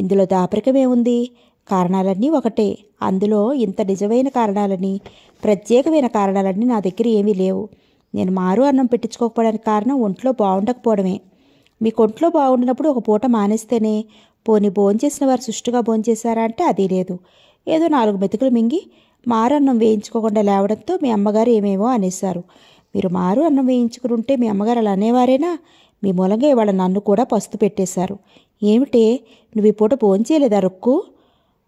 S1: ఇందులో దాపరికమేముంది కారణాలన్నీ ఒకటే అందులో ఇంత నిజమైన కారణాలని ప్రత్యేకమైన కారణాలన్నీ నా దగ్గర ఏమీ లేవు నేను మారు అన్నం పెట్టించుకోకపోవడానికి కారణం ఒంట్లో బాగుండకపోవడమే మీకు ఒంట్లో బాగుండినప్పుడు ఒక పూట మానేస్తేనే పోని భోంచేసిన వారు సుష్టుగా భోంచేశారా అంటే అది లేదు ఏదో నాలుగు మెతుకులు మింగి మారు అన్నం వేయించుకోకుండా లేవడంతో మీ అమ్మగారు ఏమేమో అనేశారు మీరు మారు అన్నం వేయించుకుని ఉంటే మీ అమ్మగారు అలా అనేవారేనా మీ మూలంగా ఇవాళ నన్ను కూడా పస్తు పెట్టేశారు ఏమిటే నువ్వు ఈ పూట భోంచేయలేదా రొక్కు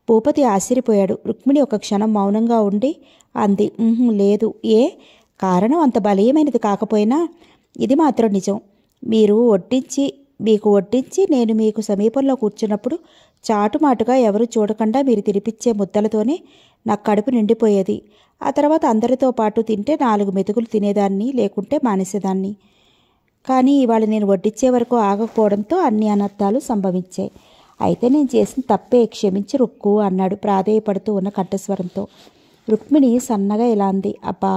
S1: భూపతి ఆశ్చర్యపోయాడు రుక్మిణి ఒక క్షణం మౌనంగా ఉండి అంది లేదు ఏ కారణం అంత బలీయమైనది కాకపోయినా ఇది మాత్రం నిజం మీరు వడ్డించి మీకు వడ్డించి నేను మీకు సమీపంలో కూర్చున్నప్పుడు చాటుమాటుగా ఎవరు చూడకుండా మీరు తినిపించే ముద్దలతోనే నా కడుపు నిండిపోయేది ఆ తర్వాత అందరితో పాటు తింటే నాలుగు మెతుకులు తినేదాన్ని లేకుంటే మానేసేదాన్ని కానీ ఇవాళ నేను వడ్డించే వరకు ఆగకపోవడంతో అన్ని అనర్థాలు సంభవించాయి అయితే నేను చేసిన తప్పే క్షమించి రుక్కు అన్నాడు ప్రాధేయపడుతూ ఉన్న కంఠస్వరంతో రుక్మిణి సన్నగా ఇలా అంది అబ్బా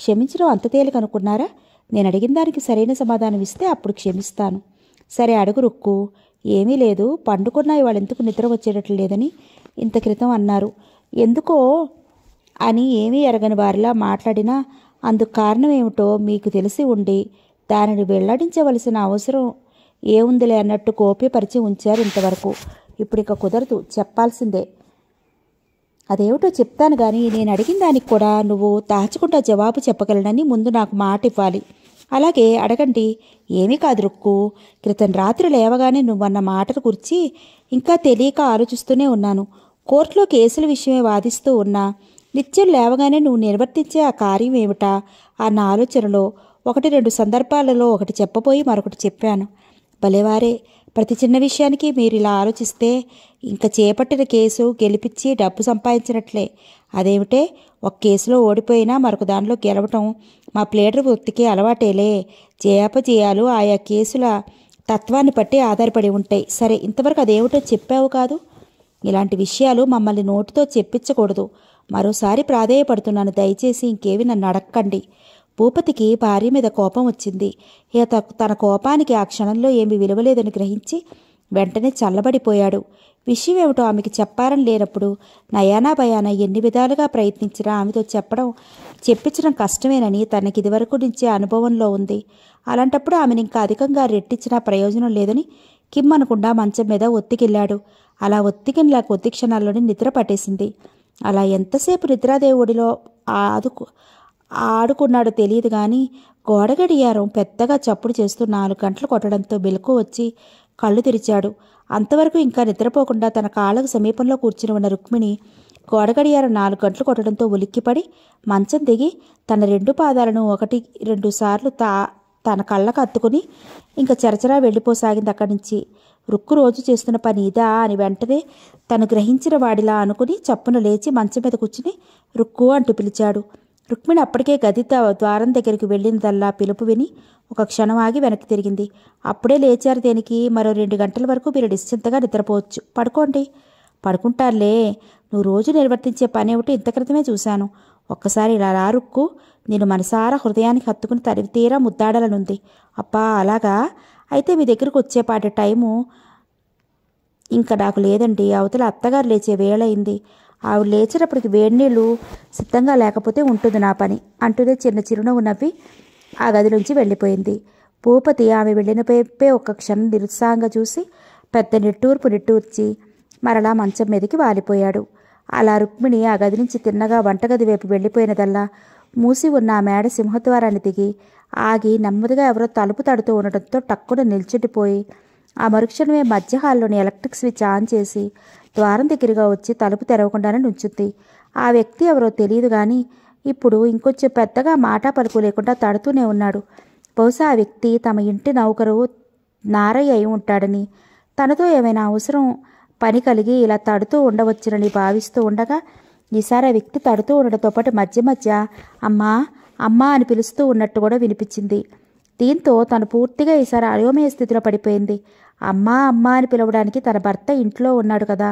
S1: క్షమించడం అంత తేలిక అనుకున్నారా నేను అడిగిన దానికి సరైన సమాధానం ఇస్తే అప్పుడు క్షమిస్తాను సరే అడుగు రుక్కు ఏమీ లేదు పండుకున్న వాళ్ళు ఎందుకు నిద్ర వచ్చేటట్లు లేదని ఇంత క్రితం అన్నారు ఎందుకో అని ఏమీ ఎరగని వారిలా మాట్లాడినా అందుకు కారణం ఏమిటో మీకు తెలిసి ఉండి దానిని వెల్లడించవలసిన అవసరం ఏముందిలే ఉందిలే అన్నట్టు కోపిపరిచి ఉంచారు ఇంతవరకు ఇప్పుడు ఇక కుదరదు చెప్పాల్సిందే అదేమిటో చెప్తాను కానీ నేను అడిగిన దానికి కూడా నువ్వు దాచకుండా జవాబు చెప్పగలనని ముందు నాకు మాట ఇవ్వాలి అలాగే అడగండి ఏమీ కాదు రుక్కు క్రితం రాత్రి లేవగానే నువ్వు అన్న మాటను గురించి ఇంకా తెలియక ఆలోచిస్తూనే ఉన్నాను కోర్టులో కేసుల విషయమే వాదిస్తూ ఉన్నా నిత్యం లేవగానే నువ్వు నిర్వర్తించే ఆ కార్యం ఏమిటా అన్న ఆలోచనలో ఒకటి రెండు సందర్భాలలో ఒకటి చెప్పబోయి మరొకటి చెప్పాను భలేవారే ప్రతి చిన్న విషయానికి మీరు ఇలా ఆలోచిస్తే ఇంకా చేపట్టిన కేసు గెలిపించి డబ్బు సంపాదించినట్లే అదేమిటే ఒక కేసులో ఓడిపోయినా మరొక దానిలో గెలవటం మా ప్లేడర్ వృత్తికి అలవాటేలే చేయాలు ఆయా కేసుల తత్వాన్ని బట్టి ఆధారపడి ఉంటాయి సరే ఇంతవరకు అదేమిటో చెప్పావు కాదు ఇలాంటి విషయాలు మమ్మల్ని నోటితో చెప్పించకూడదు మరోసారి ప్రాధేయపడుతున్నాను దయచేసి ఇంకేవి నన్ను అడక్కండి భూపతికి భార్య మీద కోపం వచ్చింది తన కోపానికి ఆ క్షణంలో ఏమీ విలువలేదని గ్రహించి వెంటనే చల్లబడిపోయాడు విషయం ఏమిటో ఆమెకి చెప్పారని లేనప్పుడు నయానా భయాన ఎన్ని విధాలుగా ప్రయత్నించినా ఆమెతో చెప్పడం చెప్పించడం కష్టమేనని తనకి ఇదివరకు నుంచే అనుభవంలో ఉంది అలాంటప్పుడు ఆమెను ఇంకా అధికంగా రెట్టించినా ప్రయోజనం లేదని కిమ్ అనకుండా మంచం మీద ఒత్తికెళ్ళాడు అలా ఒత్తికినలా కొద్ది క్షణాల్లోనే నిద్ర పట్టేసింది అలా ఎంతసేపు నిద్రాదేవుడిలో ఆదుకు ఆడుకున్నాడో తెలియదు కానీ గోడగడియారం పెద్దగా చప్పుడు చేస్తూ నాలుగు గంటలు కొట్టడంతో బెలుకు వచ్చి కళ్ళు తెరిచాడు అంతవరకు ఇంకా నిద్రపోకుండా తన కాళ్ళకు సమీపంలో కూర్చుని ఉన్న రుక్మిణి గోడగడియారం నాలుగు గంటలు కొట్టడంతో ఉలిక్కిపడి మంచం దిగి తన రెండు పాదాలను ఒకటి రెండు సార్లు తా తన కళ్ళకు అత్తుకుని ఇంకా చరచరా వెళ్ళిపోసాగింది అక్కడి నుంచి రుక్కు రోజు చేస్తున్న పని ఇదా అని వెంటనే తను గ్రహించిన వాడిలా అనుకుని చప్పున లేచి మంచం మీద కూర్చుని రుక్కు అంటూ పిలిచాడు రుక్మిణి అప్పటికే గది ద్వారం దగ్గరికి వెళ్ళినదల్లా పిలుపు విని ఒక క్షణం ఆగి వెనక్కి తిరిగింది అప్పుడే లేచారు దేనికి మరో రెండు గంటల వరకు మీరు నిశ్చింతగా నిద్రపోవచ్చు పడుకోండి పడుకుంటారులే నువ్వు రోజు నిర్వర్తించే పని ఒకటి ఇంత క్రితమే చూశాను ఒక్కసారి ఇలా రారుక్కు నేను మనసారా హృదయానికి హత్తుకుని తరివి తీరా ముద్దాడాలనుంది అప్పా అలాగా అయితే మీ దగ్గరకు వచ్చేపాటి టైము ఇంకా నాకు లేదండి అవతల అత్తగారు లేచే అయింది ఆవిడ లేచేటప్పటికి వేడి నీళ్ళు సిద్ధంగా లేకపోతే ఉంటుంది నా పని అంటూనే చిన్న చిరునవ్వు నవ్వి ఆ గది నుంచి వెళ్ళిపోయింది భూపతి ఆమె వెళ్ళిన పేపే ఒక్క క్షణం నిరుత్సాహంగా చూసి పెద్ద నిట్టూర్పు నిట్టూర్చి మరలా మంచం మీదకి వాలిపోయాడు అలా రుక్మిణి ఆ గది నుంచి తిన్నగా వంటగది వైపు వెళ్ళిపోయినదల్లా మూసి ఉన్న ఆ మేడ సింహద్వారాన్ని దిగి ఆగి నెమ్మదిగా ఎవరో తలుపు తడుతూ ఉండటంతో టక్కున నిల్చుండిపోయి ఆ మరుక్షణమే మధ్యహాల్లోని ఎలక్ట్రిక్ స్విచ్ ఆన్ చేసి ద్వారం దగ్గరగా వచ్చి తలుపు తెరవకుండానే నుంచుద్ది ఆ వ్యక్తి ఎవరో తెలియదు కానీ ఇప్పుడు ఇంకొంచెం పెద్దగా మాట పలుకు లేకుండా తడుతూనే ఉన్నాడు బహుశా ఆ వ్యక్తి తమ ఇంటి నౌకరు నారయ్య అయి ఉంటాడని తనతో ఏమైనా అవసరం పని కలిగి ఇలా తడుతూ ఉండవచ్చునని భావిస్తూ ఉండగా ఈసారి ఆ వ్యక్తి తడుతూ ఉండడంతో పాటు మధ్య మధ్య అమ్మా అమ్మా అని పిలుస్తూ ఉన్నట్టు కూడా వినిపించింది దీంతో తను పూర్తిగా ఈసారి అయోమయ స్థితిలో పడిపోయింది అమ్మా అమ్మా అని పిలవడానికి తన భర్త ఇంట్లో ఉన్నాడు కదా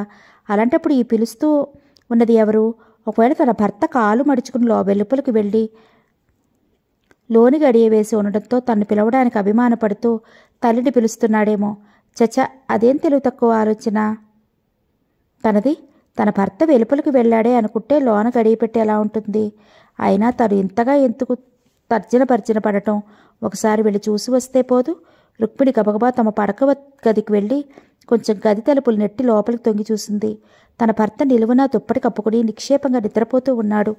S1: అలాంటప్పుడు ఈ పిలుస్తూ ఉన్నది ఎవరు ఒకవేళ తన భర్త కాలు మడుచుకుని లో వెలుపలికి వెళ్ళి లోని గడియ వేసి ఉండడంతో తను పిలవడానికి అభిమానపడుతూ తల్లిని పిలుస్తున్నాడేమో చచ అదేం తెలుగు తక్కువ ఆలోచన తనది తన భర్త వెలుపలికి వెళ్ళాడే అనుకుంటే లోన గడియ పెట్టి ఎలా ఉంటుంది అయినా తను ఇంతగా ఎందుకు తర్జన భర్జన పడటం ఒకసారి వెళ్ళి చూసి వస్తే పోదు రుక్మిణి గబగబా తమ పడక గదికి వెళ్ళి కొంచెం గది తలుపులు నెట్టి లోపలికి తొంగి చూసింది తన భర్త నిలువున దుప్పటి కప్పుకుని నిక్షేపంగా నిద్రపోతూ ఉన్నాడు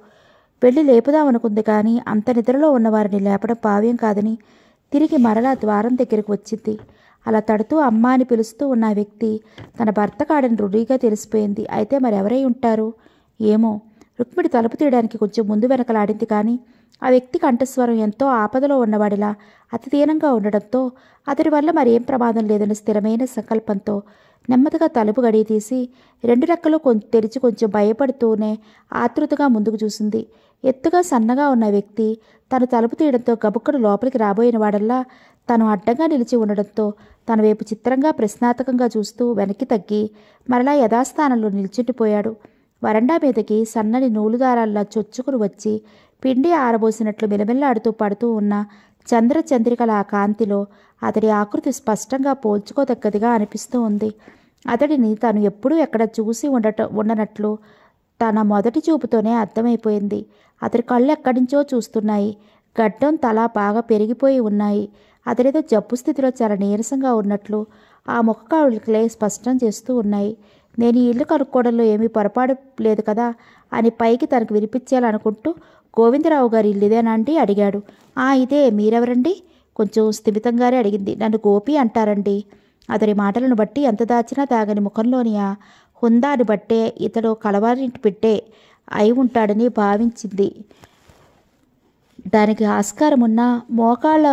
S1: వెళ్ళి లేపుదామనుకుంది కానీ అంత నిద్రలో ఉన్నవారిని లేపడం పావ్యం కాదని తిరిగి మరలా ద్వారం దగ్గరికి వచ్చింది అలా తడుతూ అమ్మ అని పిలుస్తూ ఉన్న వ్యక్తి తన భర్త కాడని రుడీగా తెలిసిపోయింది అయితే మరెవరై ఉంటారు ఏమో రుక్మిడి తలుపు తీయడానికి కొంచెం ముందు వెనకలాడింది కానీ ఆ వ్యక్తి కంఠస్వరం ఎంతో ఆపదలో ఉన్నవాడిలా అతిదీనంగా ఉండడంతో అతడి వల్ల మరేం ప్రమాదం లేదని స్థిరమైన సంకల్పంతో నెమ్మదిగా తలుపు గడి తీసి రెండు రెక్కలు తెరిచి కొంచెం భయపడుతూనే ఆతృతగా ముందుకు చూసింది ఎత్తుగా సన్నగా ఉన్న వ్యక్తి తను తలుపు తీయడంతో గబుక్కడు లోపలికి రాబోయిన వాడల్లా తను అడ్డంగా నిలిచి ఉండడంతో తన వైపు చిత్రంగా ప్రశ్నార్థకంగా చూస్తూ వెనక్కి తగ్గి మరలా యథాస్థానంలో నిల్చుండిపోయాడు వరండా మీదకి సన్నని నూలు దారాల్లా చొచ్చుకుని వచ్చి పిండి ఆరబోసినట్లు మెలమెల్లాడుతూ పడుతూ ఉన్న చంద్రచంద్రికల ఆ కాంతిలో అతడి ఆకృతి స్పష్టంగా పోల్చుకోదగ్గదిగా అనిపిస్తూ ఉంది అతడిని తను ఎప్పుడూ ఎక్కడ చూసి ఉండట ఉండనట్లు తన మొదటి చూపుతోనే అర్థమైపోయింది అతడి కళ్ళు ఎక్కడించో చూస్తున్నాయి గడ్డం తల బాగా పెరిగిపోయి ఉన్నాయి అతడేదో జబ్బు స్థితిలో చాలా నీరసంగా ఉన్నట్లు ఆ ముఖకవళికలే స్పష్టం చేస్తూ ఉన్నాయి నేను ఈ ఇల్లు కనుక్కోవడంలో ఏమీ పొరపాటు లేదు కదా అని పైకి తనకు వినిపించేయాలనుకుంటూ గోవిందరావు గారి ఇల్లుదేనా అండి అడిగాడు ఆ ఇదే మీరెవరండి కొంచెం స్థిమితంగానే అడిగింది నన్ను గోపి అంటారండి అతడి మాటలను బట్టి ఎంత దాచినా తాగని ముఖంలోని ఆ హుందాని బట్టే ఇతడు కలవారింటి పెట్టే అయి ఉంటాడని భావించింది దానికి ఆస్కారం ఉన్న మోకాళ్ళ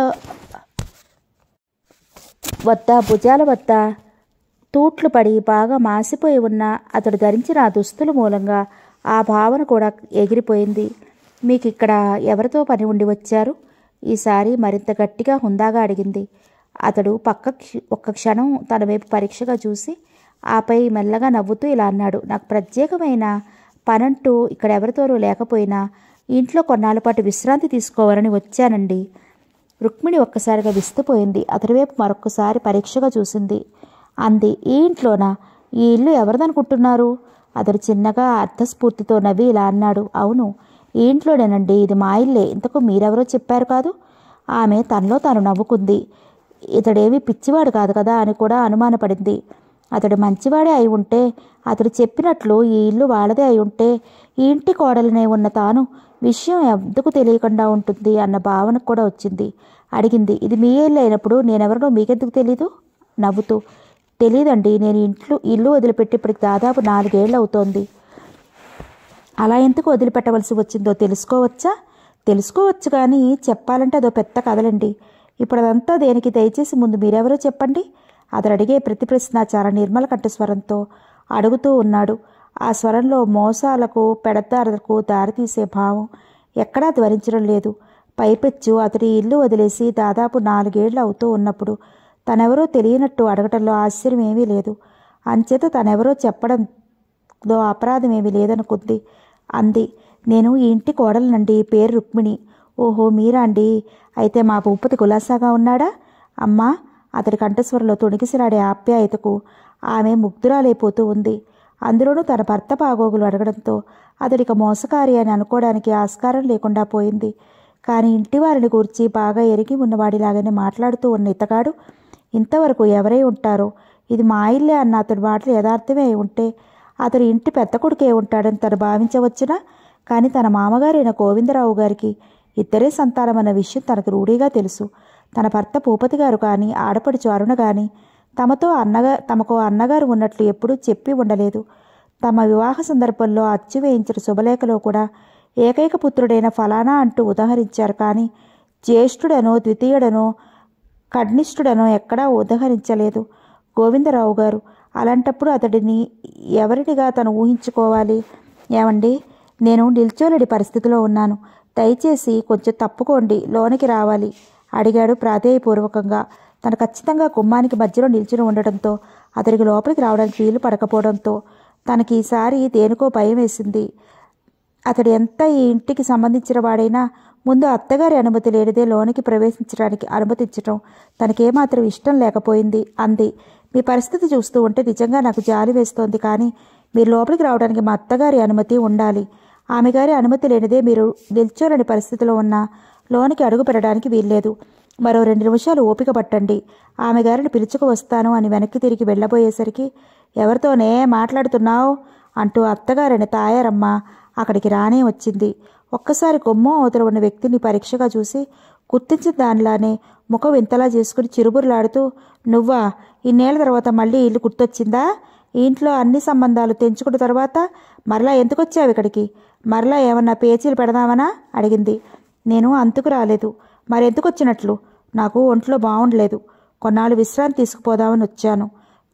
S1: వద్ద భుజాల వద్ద తూట్లు పడి బాగా మాసిపోయి ఉన్న అతడు ధరించిన ఆ దుస్తుల మూలంగా ఆ భావన కూడా ఎగిరిపోయింది మీకు ఇక్కడ ఎవరితో పని ఉండి వచ్చారు ఈసారి మరింత గట్టిగా హుందాగా అడిగింది అతడు పక్క ఒక్క క్షణం తన వైపు పరీక్షగా చూసి ఆపై మెల్లగా నవ్వుతూ ఇలా అన్నాడు నాకు ప్రత్యేకమైన పనంటూ ఇక్కడ ఎవరితోనూ లేకపోయినా ఇంట్లో కొన్నాళ్ళ పాటు విశ్రాంతి తీసుకోవాలని వచ్చానండి రుక్మిణి ఒక్కసారిగా విస్తుపోయింది అతడి వైపు మరొకసారి పరీక్షగా చూసింది అంది ఈ ఇంట్లోనా ఈ ఇల్లు ఎవరిదనుకుంటున్నారు అతడు చిన్నగా అర్థస్ఫూర్తితో నవ్వి ఇలా అన్నాడు అవును ఇంట్లోనేనండి ఇది మా ఇల్లే ఇంతకు మీరెవరో చెప్పారు కాదు ఆమె తనలో తాను నవ్వుకుంది ఇతడేమి పిచ్చివాడు కాదు కదా అని కూడా అనుమానపడింది అతడు మంచివాడే అయి ఉంటే అతడు చెప్పినట్లు ఈ ఇల్లు వాళ్ళదే అయి ఉంటే ఇంటి కోడలనే ఉన్న తాను విషయం ఎందుకు తెలియకుండా ఉంటుంది అన్న భావన కూడా వచ్చింది అడిగింది ఇది మీ ఇల్లు అయినప్పుడు నేనెవరినో మీకెందుకు తెలీదు నవ్వుతూ తెలియదండి నేను ఇంట్లో ఇల్లు వదిలిపెట్టి ఇప్పటికి దాదాపు నాలుగేళ్ళు అవుతోంది అలా ఎందుకు వదిలిపెట్టవలసి వచ్చిందో తెలుసుకోవచ్చా తెలుసుకోవచ్చు కానీ చెప్పాలంటే అదో పెద్ద కథలండి ఇప్పుడు అదంతా దేనికి దయచేసి ముందు మీరెవరో చెప్పండి అతను అడిగే ప్రతి ప్రశ్న చాలా నిర్మల కంఠస్వరంతో అడుగుతూ ఉన్నాడు ఆ స్వరంలో మోసాలకు పెడతారులకు దారితీసే భావం ఎక్కడా ధ్వనించడం లేదు పైపెచ్చు అతడి ఇల్లు వదిలేసి దాదాపు నాలుగేళ్లు అవుతూ ఉన్నప్పుడు తనెవరో తెలియనట్టు అడగటంలో ఆశ్చర్యం ఏమీ లేదు అంచేత తనెవరో చెప్పడంలో అపరాధం ఏమీ లేదనుకుంది అంది నేను ఈ ఇంటి కోడలనండి పేరు రుక్మిణి ఓహో మీరా అండి అయితే మా భూపతి కులాసాగా ఉన్నాడా అమ్మా అతడి కంఠస్వరంలో తొణికిసిరాడే ఆప్యాయతకు ఆమె ముగ్ధురాలైపోతూ ఉంది అందులోనూ తన భర్త బాగోగులు అడగడంతో అతడిక మోసకారి అని అనుకోవడానికి ఆస్కారం లేకుండా పోయింది కానీ ఇంటివారిని కూర్చి బాగా ఎరిగి ఉన్నవాడిలాగానే మాట్లాడుతూ ఉన్న ఇతగాడు ఇంతవరకు ఎవరై ఉంటారో ఇది మా ఇల్లే అన్న అతడి మాటలు యథార్థమే ఉంటే అతడు ఇంటి పెద్ద కొడుకే ఉంటాడని తను భావించవచ్చునా కానీ తన మామగారైన గోవిందరావు గారికి ఇద్దరే సంతానం అన్న విషయం తనకు రూఢీగా తెలుసు తన భర్త భూపతి గారు కానీ ఆడపడి చారుణ కానీ తమతో అన్నగా తమకు అన్నగారు ఉన్నట్లు ఎప్పుడూ చెప్పి ఉండలేదు తమ వివాహ సందర్భంలో అచ్చు వేయించిన శుభలేఖలో కూడా ఏకైక పుత్రుడైన ఫలానా అంటూ ఉదహరించారు కానీ జ్యేష్ఠుడనో ద్వితీయుడనో కడ్నిష్ఠుడనో ఎక్కడా ఉదహరించలేదు గోవిందరావు గారు అలాంటప్పుడు అతడిని ఎవరినిగా తను ఊహించుకోవాలి ఏమండి నేను నిల్చోలేడి పరిస్థితిలో ఉన్నాను దయచేసి కొంచెం తప్పుకోండి లోనికి రావాలి అడిగాడు ప్రాధేయపూర్వకంగా తను ఖచ్చితంగా కుమ్మానికి మధ్యలో నిల్చుని ఉండటంతో అతడికి లోపలికి రావడానికి వీలు పడకపోవడంతో తనకి ఈసారి దేనికో భయం వేసింది అతడు ఎంత ఈ ఇంటికి సంబంధించిన వాడైనా ముందు అత్తగారి అనుమతి లేనిదే లోనికి ప్రవేశించడానికి అనుమతించటం తనకేమాత్రం ఇష్టం లేకపోయింది అంది మీ పరిస్థితి చూస్తూ ఉంటే నిజంగా నాకు జాలి వేస్తోంది కానీ మీరు లోపలికి రావడానికి మా అత్తగారి అనుమతి ఉండాలి ఆమె గారి అనుమతి లేనిదే మీరు నిల్చోలేని పరిస్థితిలో ఉన్న లోనికి అడుగు పెట్టడానికి వీల్లేదు మరో రెండు నిమిషాలు ఓపిక పట్టండి ఆమె గారిని పిలుచుకు వస్తాను అని వెనక్కి తిరిగి వెళ్ళబోయేసరికి ఎవరితోనే మాట్లాడుతున్నావు అంటూ అత్తగారని తాయారమ్మ అక్కడికి రానే వచ్చింది ఒక్కసారి కొమ్మ అవతల ఉన్న వ్యక్తిని పరీక్షగా చూసి గుర్తించిన దానిలానే ముఖం వింతలా చేసుకుని చిరుబురులాడుతూ నువ్వా ఇన్నేళ్ల తర్వాత మళ్ళీ ఇల్లు గుర్తొచ్చిందా ఇంట్లో అన్ని సంబంధాలు తెంచుకున్న తర్వాత మరలా ఎందుకు వచ్చావు ఇక్కడికి మరలా ఏమన్నా పేచీలు పెడదామనా అడిగింది నేను అంతుకు రాలేదు మరెందుకు వచ్చినట్లు నాకు ఒంట్లో బాగుండలేదు కొన్నాళ్ళు విశ్రాంతి తీసుకుపోదామని వచ్చాను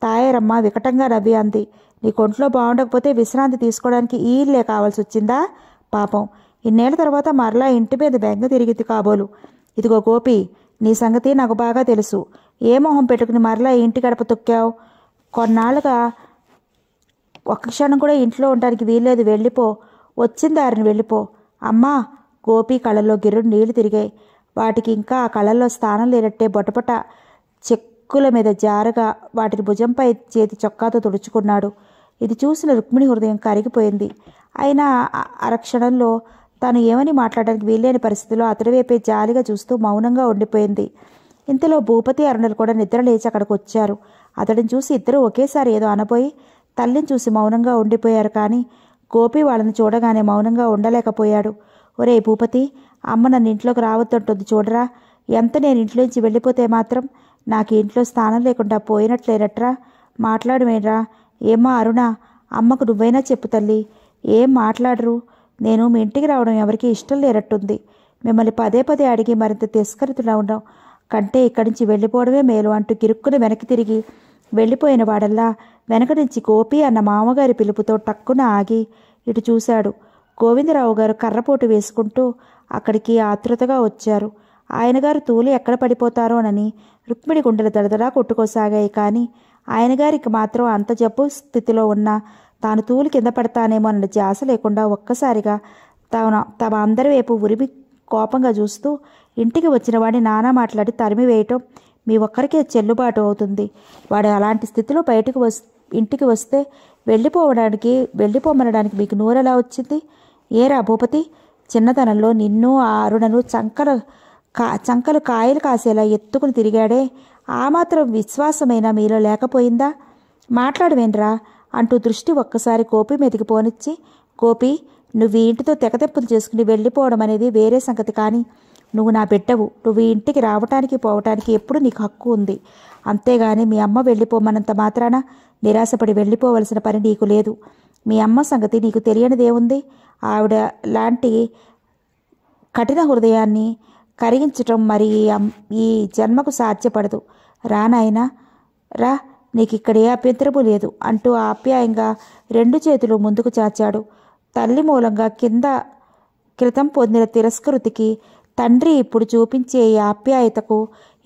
S1: తాయారమ్మ వికటంగా నవ్వి అంది నీకు ఒంట్లో బాగుండకపోతే విశ్రాంతి తీసుకోవడానికి ఈ ఇల్లే కావాల్సి వచ్చిందా పాపం ఇన్నేళ్ల తర్వాత మరలా ఇంటి మీద బెంగ తిరిగింది కాబోలు ఇదిగో గోపి నీ సంగతి నాకు బాగా తెలుసు ఏ మొహం పెట్టుకుని మరలా ఇంటి గడప తొక్కావు కొన్నాళ్ళుగా ఒక్క క్షణం కూడా ఇంట్లో ఉండడానికి వీల్లేదు వెళ్ళిపో వచ్చిన దారిని వెళ్ళిపో అమ్మా గోపి కళ్ళల్లో గిర్రుడు నీళ్లు తిరిగాయి వాటికి ఇంకా ఆ కళ్ళల్లో స్థానం లేనట్టే బొటపట చెక్కుల మీద జారగా వాటిని భుజంపై చేతి చొక్కాతో తుడుచుకున్నాడు ఇది చూసిన రుక్మిణి హృదయం కరిగిపోయింది అయినా అరక్షణంలో తాను ఏమని మాట్లాడడానికి వీల్లేని పరిస్థితిలో అతడి వైపే జాలిగా చూస్తూ మౌనంగా ఉండిపోయింది ఇంతలో భూపతి అరుణులు కూడా నిద్ర లేచి అక్కడికి వచ్చారు అతడిని చూసి ఇద్దరు ఒకేసారి ఏదో అనబోయి తల్లిని చూసి మౌనంగా ఉండిపోయారు కానీ గోపి వాళ్ళని చూడగానే మౌనంగా ఉండలేకపోయాడు ఒరే భూపతి అమ్మ నన్ను ఇంట్లోకి రావద్దంటుంది చూడరా ఎంత నేను ఇంట్లోంచి వెళ్ళిపోతే మాత్రం నాకు ఇంట్లో స్థానం లేకుండా పోయినట్లేనట్రా మాట్లాడమేరా ఏమ్మా అరుణ అమ్మకు నువ్వైనా చెప్పు తల్లి ఏం మాట్లాడరు నేను మీ ఇంటికి రావడం ఎవరికీ ఇష్టం లేనట్టుంది మిమ్మల్ని పదే పదే అడిగి మరింత తిరస్కరితుడవడం కంటే ఇక్కడి నుంచి వెళ్ళిపోవడమే మేలు అంటూ గిరుక్కుని వెనక్కి తిరిగి వెళ్ళిపోయిన వాడల్లా వెనక నుంచి గోపి అన్న మామగారి పిలుపుతో టక్కున ఆగి ఇటు చూశాడు గోవిందరావు గారు కర్రపోటు వేసుకుంటూ అక్కడికి ఆతృతగా వచ్చారు ఆయనగారు తూలి ఎక్కడ పడిపోతారోనని రుక్మిణి గుండెలు దడదడా కొట్టుకోసాగాయి కానీ ఆయనగారికి మాత్రం అంత జబ్బు స్థితిలో ఉన్న తాను తూలి కింద అన్న జాస లేకుండా ఒక్కసారిగా తన తమ అందరి వైపు ఉరిమి కోపంగా చూస్తూ ఇంటికి వచ్చిన వాడిని నానా మాట్లాడి తరిమి వేయటం మీ ఒక్కరికే చెల్లుబాటు అవుతుంది వాడు అలాంటి స్థితిలో బయటకు వస్ ఇంటికి వస్తే వెళ్ళిపోవడానికి వెళ్ళిపోమనడానికి మీకు ఎలా వచ్చింది ఏరా భూపతి చిన్నతనంలో నిన్ను ఆ అరుణను చంకల కా చంకలు కాయలు కాసేలా ఎత్తుకుని తిరిగాడే ఆ మాత్రం విశ్వాసమైనా మీలో లేకపోయిందా మాట్లాడవేండ్రా అంటూ దృష్టి ఒక్కసారి కోపి మీదకి పోనిచ్చి గోపి నువ్వు ఈ ఇంటితో తెగతెప్పులు చేసుకుని వెళ్ళిపోవడం అనేది వేరే సంగతి కానీ నువ్వు నా బిడ్డవు నువ్వు ఈ ఇంటికి రావటానికి పోవటానికి ఎప్పుడు నీకు హక్కు ఉంది అంతేగాని మీ అమ్మ వెళ్ళిపోమన్నంత మాత్రాన నిరాశపడి వెళ్ళిపోవలసిన పని నీకు లేదు మీ అమ్మ సంగతి నీకు తెలియనిదేముంది ఆవిడ లాంటి కఠిన హృదయాన్ని కరిగించటం మరి ఈ జన్మకు సాధ్యపడదు రానాయన రా నీకు ఇక్కడ ఏ అభ్యంతరము లేదు అంటూ ఆప్యాయంగా రెండు చేతులు ముందుకు చాచాడు తల్లి మూలంగా కింద క్రితం పొందిన తిరస్కృతికి తండ్రి ఇప్పుడు చూపించే ఈ ఆప్యాయతకు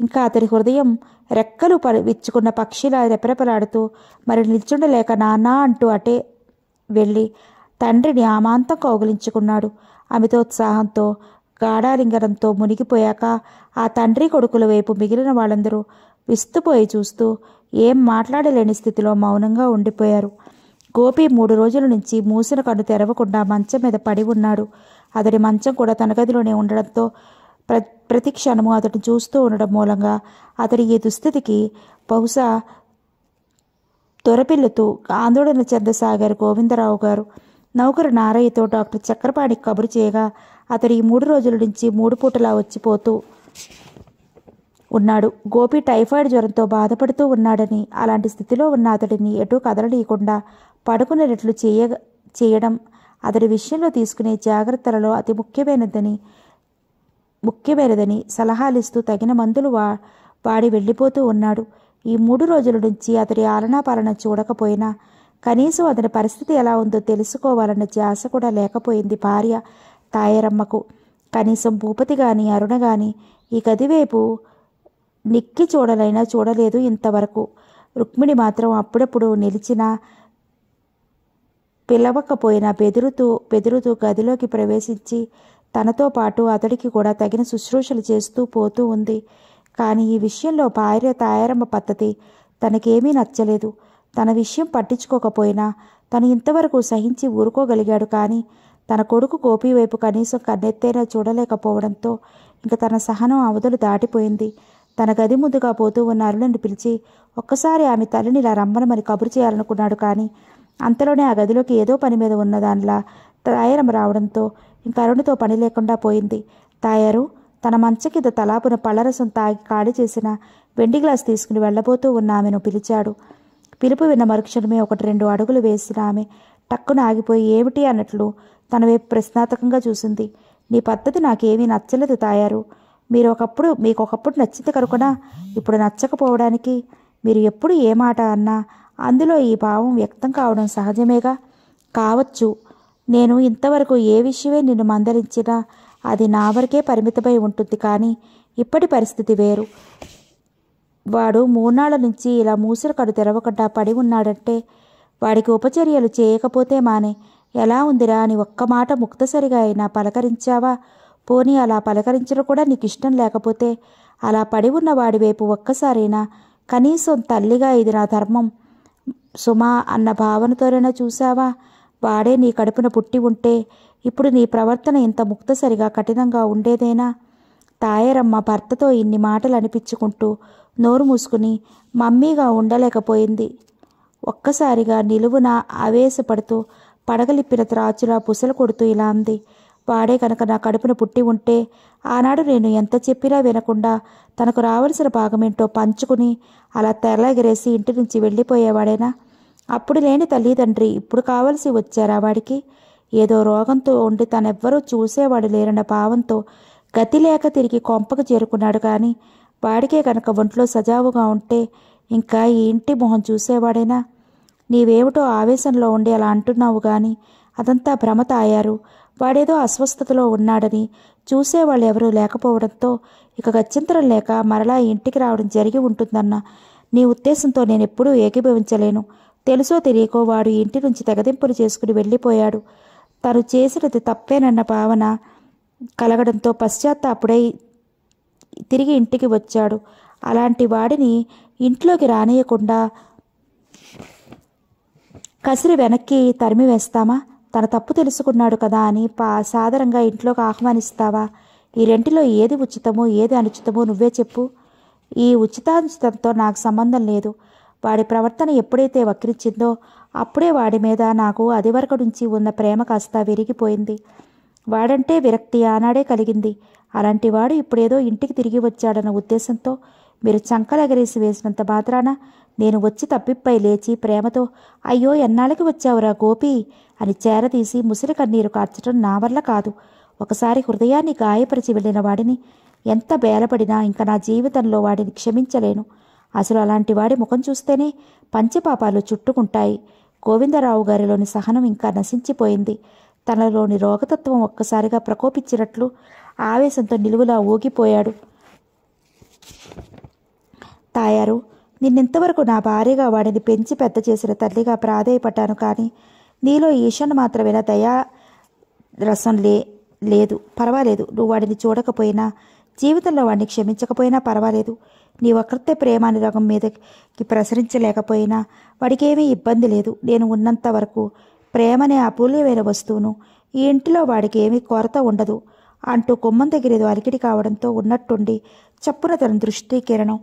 S1: ఇంకా అతడి హృదయం రెక్కలు ప విచ్చుకున్న పక్షిలా రెపరెపలాడుతూ మరి నిల్చుండలేక నానా అంటూ అటే వెళ్ళి తండ్రిని ఆమాంతం కౌగులించుకున్నాడు అమితోత్సాహంతో గాఢాలింగనంతో మునిగిపోయాక ఆ తండ్రి కొడుకుల వైపు మిగిలిన వాళ్ళందరూ విస్తుపోయి చూస్తూ ఏం మాట్లాడలేని స్థితిలో మౌనంగా ఉండిపోయారు గోపి మూడు రోజుల నుంచి మూసిన కన్ను తెరవకుండా మంచం మీద పడి ఉన్నాడు అతడి మంచం కూడా తన గదిలోనే ఉండడంతో ప్ర ప్రతి క్షణము అతడిని చూస్తూ ఉండడం మూలంగా అతడి ఈ దుస్థితికి బహుశా దొరపిల్లుతూ ఆందోళన చెందసాగారు గోవిందరావు గారు నౌకరు నారయ్యతో డాక్టర్ చక్రపాణి కబురు చేయగా అతడి ఈ మూడు రోజుల నుంచి మూడు పూటలా వచ్చిపోతూ ఉన్నాడు గోపి టైఫాయిడ్ జ్వరంతో బాధపడుతూ ఉన్నాడని అలాంటి స్థితిలో ఉన్న అతడిని ఎటూ కదలనీయకుండా పడుకునేటట్లు చేయ చేయడం అతడి విషయంలో తీసుకునే జాగ్రత్తలలో అతి ముఖ్యమైనదని ముఖ్యమైనదని సలహాలిస్తూ తగిన మందులు వా వాడి వెళ్ళిపోతూ ఉన్నాడు ఈ మూడు రోజుల నుంచి అతడి ఆలనాపాలన చూడకపోయినా కనీసం అతని పరిస్థితి ఎలా ఉందో తెలుసుకోవాలన్న ధ్యాస కూడా లేకపోయింది భార్య తాయరమ్మకు కనీసం భూపతి గాని అరుణ గాని ఈ గదివైపు నిక్కి చూడలైనా చూడలేదు ఇంతవరకు రుక్మిణి మాత్రం అప్పుడప్పుడు నిలిచిన పిలవకపోయినా బెదురుతూ బెదురుతూ గదిలోకి ప్రవేశించి తనతో పాటు అతడికి కూడా తగిన శుశ్రూషలు చేస్తూ పోతూ ఉంది కానీ ఈ విషయంలో భార్య తాయారమ్మ పద్ధతి తనకేమీ నచ్చలేదు తన విషయం పట్టించుకోకపోయినా తను ఇంతవరకు సహించి ఊరుకోగలిగాడు కానీ తన కొడుకు గోపి వైపు కనీసం కన్నెత్తైనా చూడలేకపోవడంతో ఇంక తన సహనం అవధులు దాటిపోయింది తన గది ముందుగా పోతూ ఉన్న అరుణని పిలిచి ఒక్కసారి ఆమె తల్లిని ఇలా రమ్మనమని కబురు చేయాలనుకున్నాడు కానీ అంతలోనే ఆ గదిలోకి ఏదో పని మీద ఉన్న దానిలా తాయరం రావడంతో ఇంకా అరుణితో పని లేకుండా పోయింది తాయారు తన మంచ కింద తలాపున పళ్ళరసం తాగి ఖాళీ చేసిన వెండి గ్లాస్ తీసుకుని వెళ్ళబోతూ ఉన్న ఆమెను పిలిచాడు పిలుపు విన్న మరుక్షణమే ఒకటి రెండు అడుగులు వేసిన ఆమె టక్కున ఆగిపోయి ఏమిటి అన్నట్లు తన వైపు ప్రశ్నార్థకంగా చూసింది నీ పద్ధతి నాకేమీ నచ్చలేదు తాయారు మీరు ఒకప్పుడు మీకు ఒకప్పుడు నచ్చింది కనుక ఇప్పుడు నచ్చకపోవడానికి మీరు ఎప్పుడు ఏ మాట అన్నా అందులో ఈ భావం వ్యక్తం కావడం సహజమేగా కావచ్చు నేను ఇంతవరకు ఏ విషయమే నిన్ను మందలించినా అది నా వరకే పరిమితమై ఉంటుంది కానీ ఇప్పటి పరిస్థితి వేరు వాడు మూనాళ్ళ నుంచి ఇలా మూసురు కడు తెరవకుండా పడి ఉన్నాడంటే వాడికి ఉపచర్యలు చేయకపోతే మానే ఎలా ఉందిరా అని ఒక్క మాట ముక్తసరిగా అయినా పలకరించావా పోనీ అలా పలకరించడం కూడా నీకు ఇష్టం లేకపోతే అలా పడి ఉన్నవాడి వైపు ఒక్కసారైనా కనీసం తల్లిగా ఇది నా ధర్మం సుమా అన్న భావనతోనైనా చూసావా వాడే నీ కడుపున పుట్టి ఉంటే ఇప్పుడు నీ ప్రవర్తన ఇంత ముక్తసరిగా కఠినంగా ఉండేదేనా తాయరమ్మ భర్తతో ఇన్ని మాటలు అనిపించుకుంటూ నోరు మూసుకుని మమ్మీగా ఉండలేకపోయింది ఒక్కసారిగా నిలువున ఆవేశపడుతూ పడగలిప్పిన త్రాచులా పుసలు కొడుతూ ఇలా అంది వాడే కనుక నా కడుపును పుట్టి ఉంటే ఆనాడు నేను ఎంత చెప్పినా వినకుండా తనకు రావలసిన భాగమేంటో పంచుకుని అలా తెరలెగరేసి ఇంటి నుంచి వెళ్ళిపోయేవాడేనా అప్పుడు లేని తల్లిదండ్రి ఇప్పుడు కావలసి వచ్చారా వాడికి ఏదో రోగంతో ఉండి తనెవ్వరూ చూసేవాడు లేరన్న భావంతో గతి లేక తిరిగి కొంపకు చేరుకున్నాడు కానీ వాడికే కనుక ఒంట్లో సజావుగా ఉంటే ఇంకా ఈ ఇంటి మొహం చూసేవాడేనా నీవేమిటో ఆవేశంలో ఉండి అలా అంటున్నావు కానీ అదంతా భ్రమ తాయారు వాడేదో అస్వస్థతలో ఉన్నాడని చూసేవాళ్ళు ఎవరూ లేకపోవడంతో ఇక గత్యంతరం లేక మరలా ఇంటికి రావడం జరిగి ఉంటుందన్న నీ ఉద్దేశంతో నేను ఎప్పుడూ ఏకీభవించలేను తెలుసో తెలియకో వాడు ఇంటి నుంచి తెగదింపులు చేసుకుని వెళ్ళిపోయాడు తను చేసినది తప్పేనన్న భావన కలగడంతో అప్పుడే తిరిగి ఇంటికి వచ్చాడు అలాంటి వాడిని ఇంట్లోకి రానియకుండా కసిరి వెనక్కి తరిమి వేస్తామా తన తప్పు తెలుసుకున్నాడు కదా అని పా సాధారణంగా ఇంట్లోకి ఆహ్వానిస్తావా ఈ రెంటిలో ఏది ఉచితమో ఏది అనుచితమో నువ్వే చెప్పు ఈ ఉచితానుచితంతో నాకు సంబంధం లేదు వాడి ప్రవర్తన ఎప్పుడైతే వక్రించిందో అప్పుడే వాడి మీద నాకు అదివరకు నుంచి ఉన్న ప్రేమ కాస్త విరిగిపోయింది వాడంటే విరక్తి ఆనాడే కలిగింది అలాంటివాడు ఇప్పుడేదో ఇంటికి తిరిగి వచ్చాడన్న ఉద్దేశంతో మీరు ఎగరేసి వేసినంత మాత్రాన నేను వచ్చి తప్పిప్పై లేచి ప్రేమతో అయ్యో ఎన్నాళ్ళకి వచ్చావురా గోపి అని చేరదీసి ముసిరి కన్నీరు కార్చడం నా వల్ల కాదు ఒకసారి హృదయాన్ని గాయపరిచి వెళ్ళిన వాడిని ఎంత బేలపడినా ఇంకా నా జీవితంలో వాడిని క్షమించలేను అసలు అలాంటి వాడి ముఖం చూస్తేనే పంచపాపాలు చుట్టుకుంటాయి గోవిందరావు గారిలోని సహనం ఇంకా నశించిపోయింది తనలోని రోగతత్వం ఒక్కసారిగా ప్రకోపించినట్లు ఆవేశంతో నిలువులా ఊగిపోయాడు తాయారు నిన్నెంతవరకు నా భార్యగా వాడిని పెంచి పెద్ద చేసిన తల్లిగా ప్రాధేయపడ్డాను కానీ నీలో ఈశాన్ మాత్రమేనా దయా రసం లే లేదు పర్వాలేదు నువ్వు వాడిని చూడకపోయినా జీవితంలో వాడిని క్షమించకపోయినా పర్వాలేదు నీ ఒక్కరితే ప్రేమానురాగం మీదకి ప్రసరించలేకపోయినా వాడికి ఏమీ ఇబ్బంది లేదు నేను ఉన్నంత వరకు ప్రేమనే అపూల్యమైన వస్తువును ఈ ఇంటిలో వాడికి ఏమీ కొరత ఉండదు అంటూ కుమ్మం దగ్గర ఏదో అలికిడి కావడంతో ఉన్నట్టుండి చప్పున తన దృష్టి కిరణం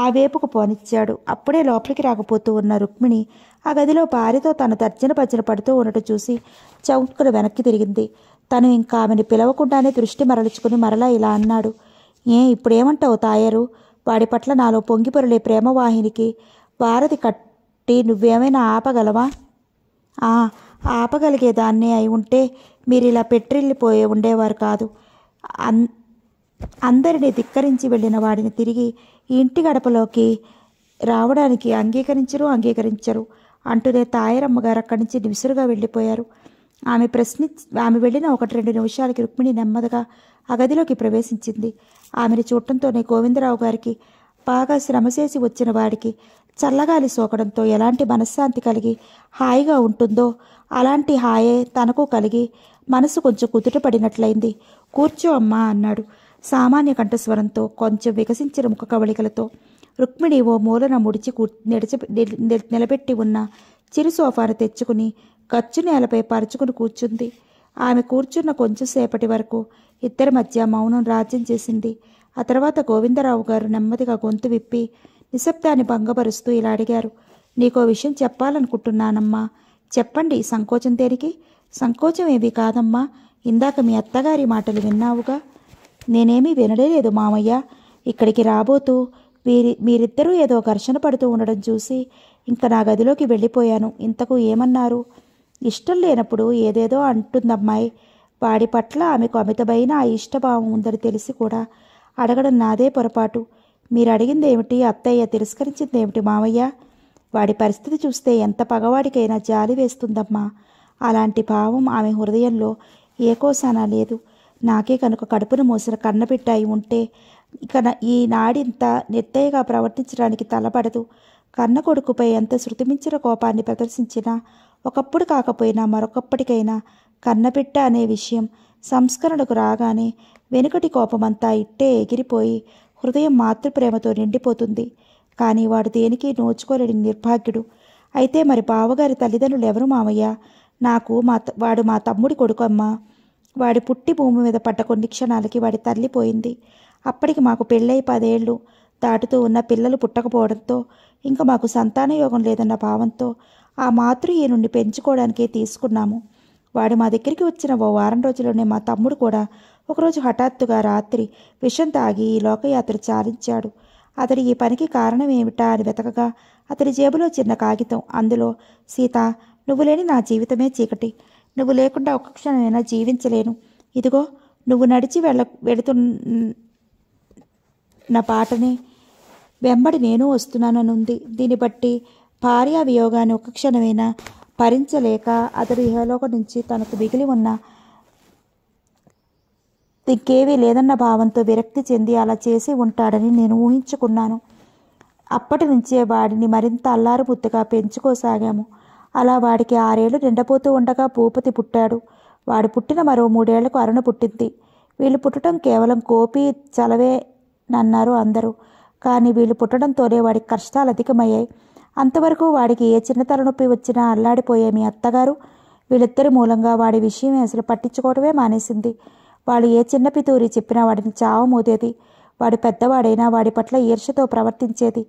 S1: ఆ వేపుకు పోనిచ్చాడు అప్పుడే లోపలికి రాకపోతూ ఉన్న రుక్మిణి ఆ గదిలో భార్యతో తన తర్జన పచ్చన పడుతూ ఉండటం చూసి చౌంకున వెనక్కి తిరిగింది తను ఇంకా ఆమెను పిలవకుండానే దృష్టి మరలుచుకుని మరలా ఇలా అన్నాడు ఏ ఇప్పుడేమంటావు తాయారు వాడి పట్ల నాలో పొంగిపొరలే ప్రేమవాహినికి వారధి కట్టి నువ్వేమైనా ఆపగలవా ఆపగలిగే దాన్నే అయి ఉంటే మీరు ఇలా పెట్టిల్లిపోయే ఉండేవారు కాదు అన్ అందరినీ ధిక్కరించి వెళ్ళిన వాడిని తిరిగి ఇంటి గడపలోకి రావడానికి అంగీకరించరు అంగీకరించరు అంటూనే తాయరమ్మ గారు అక్కడి నుంచి విసురుగా వెళ్ళిపోయారు ఆమె ప్రశ్ని ఆమె వెళ్ళిన ఒకటి రెండు నిమిషాలకి రుక్మిణి నెమ్మదిగా అగదిలోకి గదిలోకి ప్రవేశించింది ఆమెను చూడటంతోనే గోవిందరావు గారికి బాగా శ్రమ చేసి వచ్చిన వాడికి చల్లగాలి సోకడంతో ఎలాంటి మనశ్శాంతి కలిగి హాయిగా ఉంటుందో అలాంటి హాయే తనకు కలిగి మనసు కొంచెం కుదుటపడినట్లయింది కూర్చో అమ్మా అన్నాడు సామాన్య కంఠస్వరంతో కొంచెం వికసించిన ముఖ కవళికలతో రుక్మిణి ఓ మూలన ముడిచి నిడిచి నిలబెట్టి ఉన్న చిరు సోఫాను తెచ్చుకుని ఖర్చు నేలపై పరుచుకుని కూర్చుంది ఆమె కూర్చున్న కొంచెం సేపటి వరకు ఇద్దరి మధ్య మౌనం రాజ్యం చేసింది ఆ తర్వాత గోవిందరావు గారు నెమ్మదిగా గొంతు విప్పి నిశ్శబ్దాన్ని భంగపరుస్తూ ఇలా అడిగారు నీకో విషయం చెప్పాలనుకుంటున్నానమ్మా చెప్పండి సంకోచం దేనికి సంకోచం ఏమీ కాదమ్మా ఇందాక మీ అత్తగారి మాటలు విన్నావుగా నేనేమీ లేదు మామయ్య ఇక్కడికి రాబోతూ వీరి మీరిద్దరూ ఏదో ఘర్షణ పడుతూ ఉండడం చూసి ఇంకా నా గదిలోకి వెళ్ళిపోయాను ఇంతకు ఏమన్నారు ఇష్టం లేనప్పుడు ఏదేదో అంటుందమ్మాయి వాడి పట్ల ఆమెకు అమితమైన ఆ ఇష్టభావం ఉందని తెలిసి కూడా అడగడం నాదే పొరపాటు మీరు అడిగింది ఏమిటి అత్తయ్య తిరస్కరించింది ఏమిటి మామయ్య వాడి పరిస్థితి చూస్తే ఎంత పగవాడికైనా జాలి వేస్తుందమ్మా అలాంటి భావం ఆమె హృదయంలో ఏ లేదు నాకే కనుక కడుపును మూసిన కన్నబిడ్డ అయి ఉంటే ఇక ఈ నాడింత నెత్తయ్యగా ప్రవర్తించడానికి తలపడదు కన్న కొడుకుపై ఎంత శృతిమించిన కోపాన్ని ప్రదర్శించినా ఒకప్పుడు కాకపోయినా మరొకప్పటికైనా కన్నబిడ్డ అనే విషయం సంస్కరణకు రాగానే వెనుకటి కోపమంతా ఇట్టే ఎగిరిపోయి హృదయం మాతృప్రేమతో నిండిపోతుంది కానీ వాడు దేనికి నోచుకోలేని నిర్భాగ్యుడు అయితే మరి బావగారి తల్లిదండ్రులు ఎవరు మామయ్య నాకు మా వాడు మా తమ్ముడి కొడుకమ్మా వాడి పుట్టి భూమి మీద పడ్డ కొన్ని క్షణాలకి వాడి తల్లి పోయింది అప్పటికి మాకు పెళ్ళై పదేళ్ళు దాటుతూ ఉన్న పిల్లలు పుట్టకపోవడంతో ఇంకా మాకు సంతాన యోగం లేదన్న భావంతో ఆ మాతృ ఈయనుండి పెంచుకోవడానికే తీసుకున్నాము వాడు మా దగ్గరికి వచ్చిన ఓ వారం రోజుల్లోనే మా తమ్ముడు కూడా ఒకరోజు హఠాత్తుగా రాత్రి విషం తాగి ఈ లోకయాత్ర చాలించాడు అతడి ఈ పనికి కారణం ఏమిటా అని వెతకగా అతడి జేబులో చిన్న కాగితం అందులో సీత నువ్వు లేని నా జీవితమే చీకటి నువ్వు లేకుండా ఒక క్షణమైనా జీవించలేను ఇదిగో నువ్వు నడిచి వెళ్ళ వెళుతున్న పాటని వెంబడి నేను వస్తున్నాననుంది దీన్ని బట్టి భార్య వియోగాన్ని ఒక క్షణమైనా భరించలేక అతడు ఇహలోక నుంచి తనకు మిగిలి ఉన్న ఇంకేవీ లేదన్న భావంతో విరక్తి చెంది అలా చేసి ఉంటాడని నేను ఊహించుకున్నాను అప్పటి నుంచే వాడిని మరింత బుద్ధిగా పెంచుకోసాగాము అలా వాడికి ఆరేళ్లు నిండపోతూ ఉండగా భూపతి పుట్టాడు వాడు పుట్టిన మరో మూడేళ్లకు అరుణ పుట్టింది వీళ్ళు పుట్టడం కేవలం కోపి చలవే నన్నారు అందరూ కానీ వీళ్ళు పుట్టడంతోనే వాడికి కష్టాలు అధికమయ్యాయి అంతవరకు వాడికి ఏ చిన్న తలనొప్పి వచ్చినా అల్లాడిపోయే మీ అత్తగారు వీళ్ళిద్దరి మూలంగా వాడి విషయం అసలు పట్టించుకోవడమే మానేసింది వాళ్ళు ఏ చిన్న పితూరి చెప్పినా వాడిని చావమోదేది వాడు పెద్దవాడైనా వాడి పట్ల ఈర్షతో ప్రవర్తించేది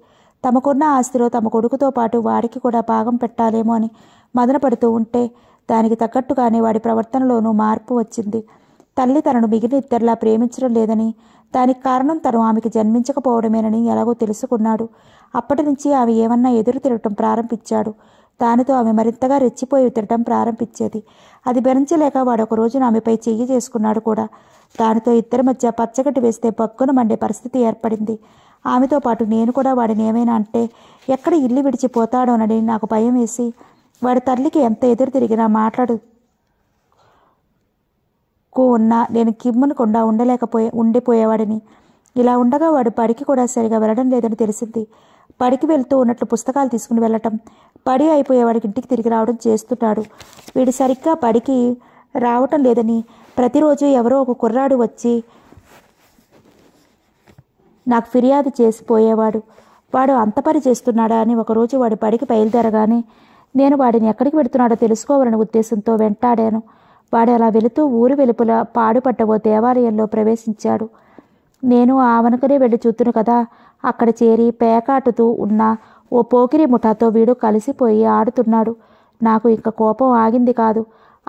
S1: తమకున్న ఆస్తిలో తమ కొడుకుతో పాటు వాడికి కూడా భాగం పెట్టాలేమో అని మదనపడుతూ ఉంటే దానికి తగ్గట్టుగానే వాడి ప్రవర్తనలోనూ మార్పు వచ్చింది తల్లి తనను మిగిలిన ఇద్దరిలా ప్రేమించడం లేదని దానికి కారణం తను ఆమెకి జన్మించకపోవడమేనని ఎలాగో తెలుసుకున్నాడు అప్పటి నుంచి ఆమె ఏమన్నా ఎదురు తిరగటం ప్రారంభించాడు దానితో ఆమె మరింతగా రెచ్చిపోయి తిరగటం ప్రారంభించేది అది భరించలేక వాడు ఒక రోజున ఆమెపై చెయ్యి చేసుకున్నాడు కూడా దానితో ఇద్దరి మధ్య పచ్చగడ్డి వేస్తే బగ్గును మండే పరిస్థితి ఏర్పడింది ఆమెతో పాటు నేను కూడా వాడిని ఏమైనా అంటే ఎక్కడ ఇల్లు విడిచిపోతాడోనని నాకు భయం వేసి వాడి తల్లికి ఎంత ఎదురు తిరిగినా మాట్లాడు కూ ఉన్నా నేను కిమ్మునకుండా ఉండలేకపోయే ఉండిపోయేవాడిని ఇలా ఉండగా వాడు పడికి కూడా సరిగా వెళ్ళడం లేదని తెలిసింది పడికి వెళ్తూ ఉన్నట్లు పుస్తకాలు తీసుకుని వెళ్ళటం పడి అయిపోయేవాడికి ఇంటికి తిరిగి రావడం చేస్తున్నాడు వీడు సరిగ్గా పడికి రావటం లేదని ప్రతిరోజు ఎవరో ఒక కుర్రాడు వచ్చి నాకు ఫిర్యాదు చేసిపోయేవాడు వాడు అంత పని చేస్తున్నాడా అని ఒకరోజు వాడి పడికి బయలుదేరగానే నేను వాడిని ఎక్కడికి వెడుతున్నాడో తెలుసుకోవాలనే ఉద్దేశంతో వెంటాడాను వాడు అలా వెళుతూ ఊరు వెలుపుల పాడుపడ్డ ఓ దేవాలయంలో ప్రవేశించాడు నేను ఆ ఆవనకనే వెళ్ళి చూతును కదా అక్కడ చేరి పేకాటుతూ ఉన్న ఓ పోకిరి ముఠాతో వీడు కలిసిపోయి ఆడుతున్నాడు నాకు ఇంక కోపం ఆగింది కాదు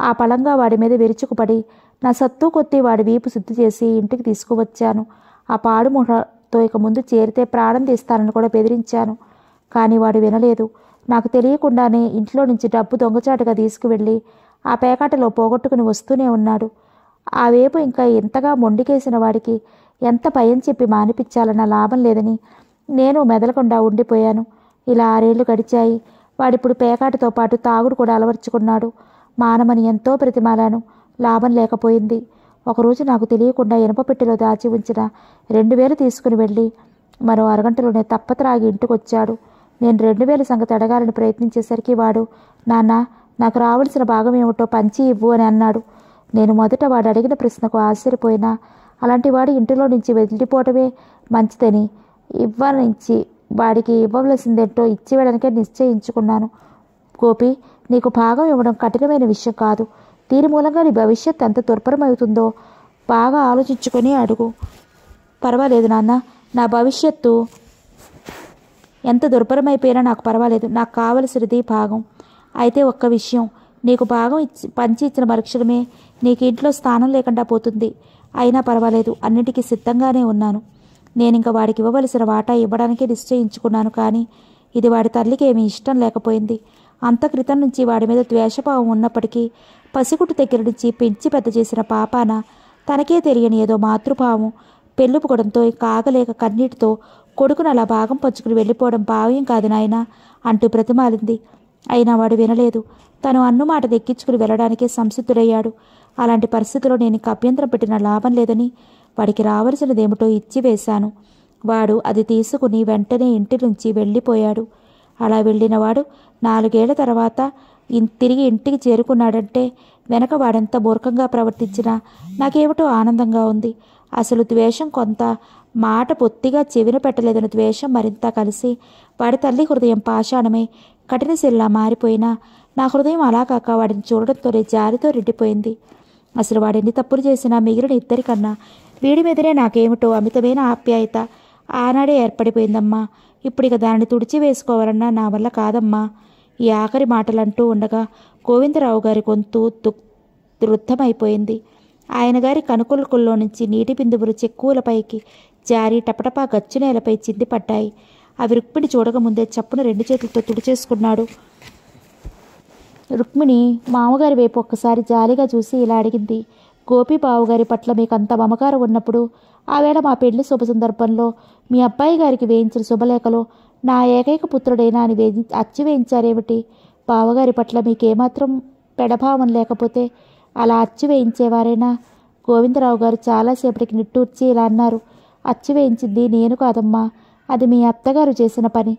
S1: ఆ పలంగా వాడి మీద విరుచుకుపడి నా సత్తు కొత్తి వాడి వీపు శుద్ధి చేసి ఇంటికి తీసుకువచ్చాను ఆ పాడు ముఠ తో ఇక ముందు చేరితే ప్రాణం తీస్తానని కూడా బెదిరించాను కానీ వాడు వినలేదు నాకు తెలియకుండానే ఇంట్లో నుంచి డబ్బు దొంగచాటుగా తీసుకువెళ్ళి ఆ పేకాటలో పోగొట్టుకుని వస్తూనే ఉన్నాడు ఆ వేపు ఇంకా ఎంతగా మొండికేసిన వాడికి ఎంత భయం చెప్పి మానిపించాలన్న లాభం లేదని నేను మెదలకుండా ఉండిపోయాను ఇలా ఆరేళ్లు గడిచాయి వాడిప్పుడు పేకాటితో పాటు తాగుడు కూడా అలవర్చుకున్నాడు మానమని ఎంతో ప్రతిమాలాను లాభం లేకపోయింది ఒకరోజు నాకు తెలియకుండా ఇనుప పెట్టెలో దాచి ఉంచిన రెండు వేలు తీసుకుని వెళ్ళి మరో అరగంటలోనే తప్పతరాగి ఇంటికొచ్చాడు నేను రెండు వేల సంగతి అడగాలని ప్రయత్నించేసరికి వాడు నాన్న నాకు రావాల్సిన భాగం ఏమిటో పంచి ఇవ్వు అని అన్నాడు నేను మొదట వాడు అడిగిన ప్రశ్నకు ఆశ్చర్యపోయినా అలాంటి వాడు ఇంటిలో నుంచి వెళ్ళిపోవటమే మంచిదని ఇవ్వనించి వాడికి ఇవ్వవలసిందేంటో ఇచ్చి వెళ్ళడానికే నిశ్చయించుకున్నాను గోపి నీకు భాగం ఇవ్వడం కఠినమైన విషయం కాదు దీని మూలంగా నీ భవిష్యత్ ఎంత దుర్భరమవుతుందో బాగా ఆలోచించుకొని అడుగు పర్వాలేదు నాన్న నా భవిష్యత్తు ఎంత దుర్భరమైపోయినా నాకు పర్వాలేదు నాకు కావలసినది భాగం అయితే ఒక్క విషయం నీకు భాగం ఇచ్చి పంచి ఇచ్చిన మరుక్షణమే నీకు ఇంట్లో స్థానం లేకుండా పోతుంది అయినా పర్వాలేదు అన్నిటికీ సిద్ధంగానే ఉన్నాను నేను ఇంకా వాడికి ఇవ్వవలసిన వాటా ఇవ్వడానికే నిశ్చయించుకున్నాను కానీ ఇది వాడి తల్లికి ఏమీ ఇష్టం లేకపోయింది అంత క్రితం నుంచి వాడి మీద ద్వేషభావం ఉన్నప్పటికీ పసిగుట్టు దగ్గర నుంచి పెంచి పెద్ద చేసిన పాపాన తనకే తెలియని ఏదో మాతృభావం పెళ్ళుపుకోవడంతో కాగలేక కన్నీటితో కొడుకును అలా భాగం పంచుకుని వెళ్ళిపోవడం భావ్యం కాదు నాయన అంటూ బ్రతిమాలింది అయినా వాడు వినలేదు తను అన్నుమాట దెక్కించుకుని వెళ్ళడానికే సంసిద్ధుడయ్యాడు అలాంటి పరిస్థితిలో నేను అభ్యంతరం పెట్టిన లాభం లేదని వాడికి రావలసినదేమిటో ఇచ్చివేశాను వాడు అది తీసుకుని వెంటనే ఇంటి నుంచి వెళ్ళిపోయాడు అలా వెళ్ళినవాడు నాలుగేళ్ల తర్వాత తిరిగి ఇంటికి చేరుకున్నాడంటే వెనక వాడెంత మూర్ఖంగా ప్రవర్తించినా నాకేమిటో ఆనందంగా ఉంది అసలు ద్వేషం కొంత మాట పొత్తిగా చెవిన పెట్టలేదని ద్వేషం మరింత కలిసి వాడి తల్లి హృదయం పాషాణమే కఠినశిల్లా మారిపోయినా నా హృదయం అలా కాక వాడిని చూడడంతోనే జారితో రెడ్డిపోయింది అసలు వాడు ఎన్ని తప్పులు చేసినా మిగిలిన ఇద్దరికన్నా వీడి మీదనే నాకేమిటో అమితమైన ఆప్యాయత ఆనాడే ఏర్పడిపోయిందమ్మా ఇప్పుడు ఇక దాన్ని తుడిచి వేసుకోవాలన్నా నా వల్ల కాదమ్మా ఈ ఆఖరి మాటలంటూ ఉండగా గోవిందరావు గారి గొంతు దృద్ధమైపోయింది ఆయన గారి కనుకొలుకుల్లో నుంచి నీటి బిందువులు చెక్కువలపైకి జారి టపటపా గచ్చు నేలపై చిందిపడ్డాయి అవి రుక్మిణి చూడకముందే చప్పున రెండు చేతులతో తుడిచేసుకున్నాడు రుక్మిణి మామగారి వైపు ఒక్కసారి జాలిగా చూసి ఇలా అడిగింది గోపీబాబు గారి పట్ల మీకు అంత మమకారం ఉన్నప్పుడు ఆవేళ మా పెళ్లి శుభ సందర్భంలో మీ అబ్బాయి గారికి వేయించిన శుభలేఖలో నా ఏకైక పుత్రుడైనా అని వేయి అచ్చి వేయించారేమిటి బావగారి పట్ల మీకేమాత్రం పెడభావం లేకపోతే అలా అచ్చి వేయించేవారైనా గోవిందరావు గారు చాలాసేపటికి నిట్టూర్చి ఇలా అన్నారు అచ్చు వేయించింది నేను కాదమ్మా అది మీ అత్తగారు చేసిన పని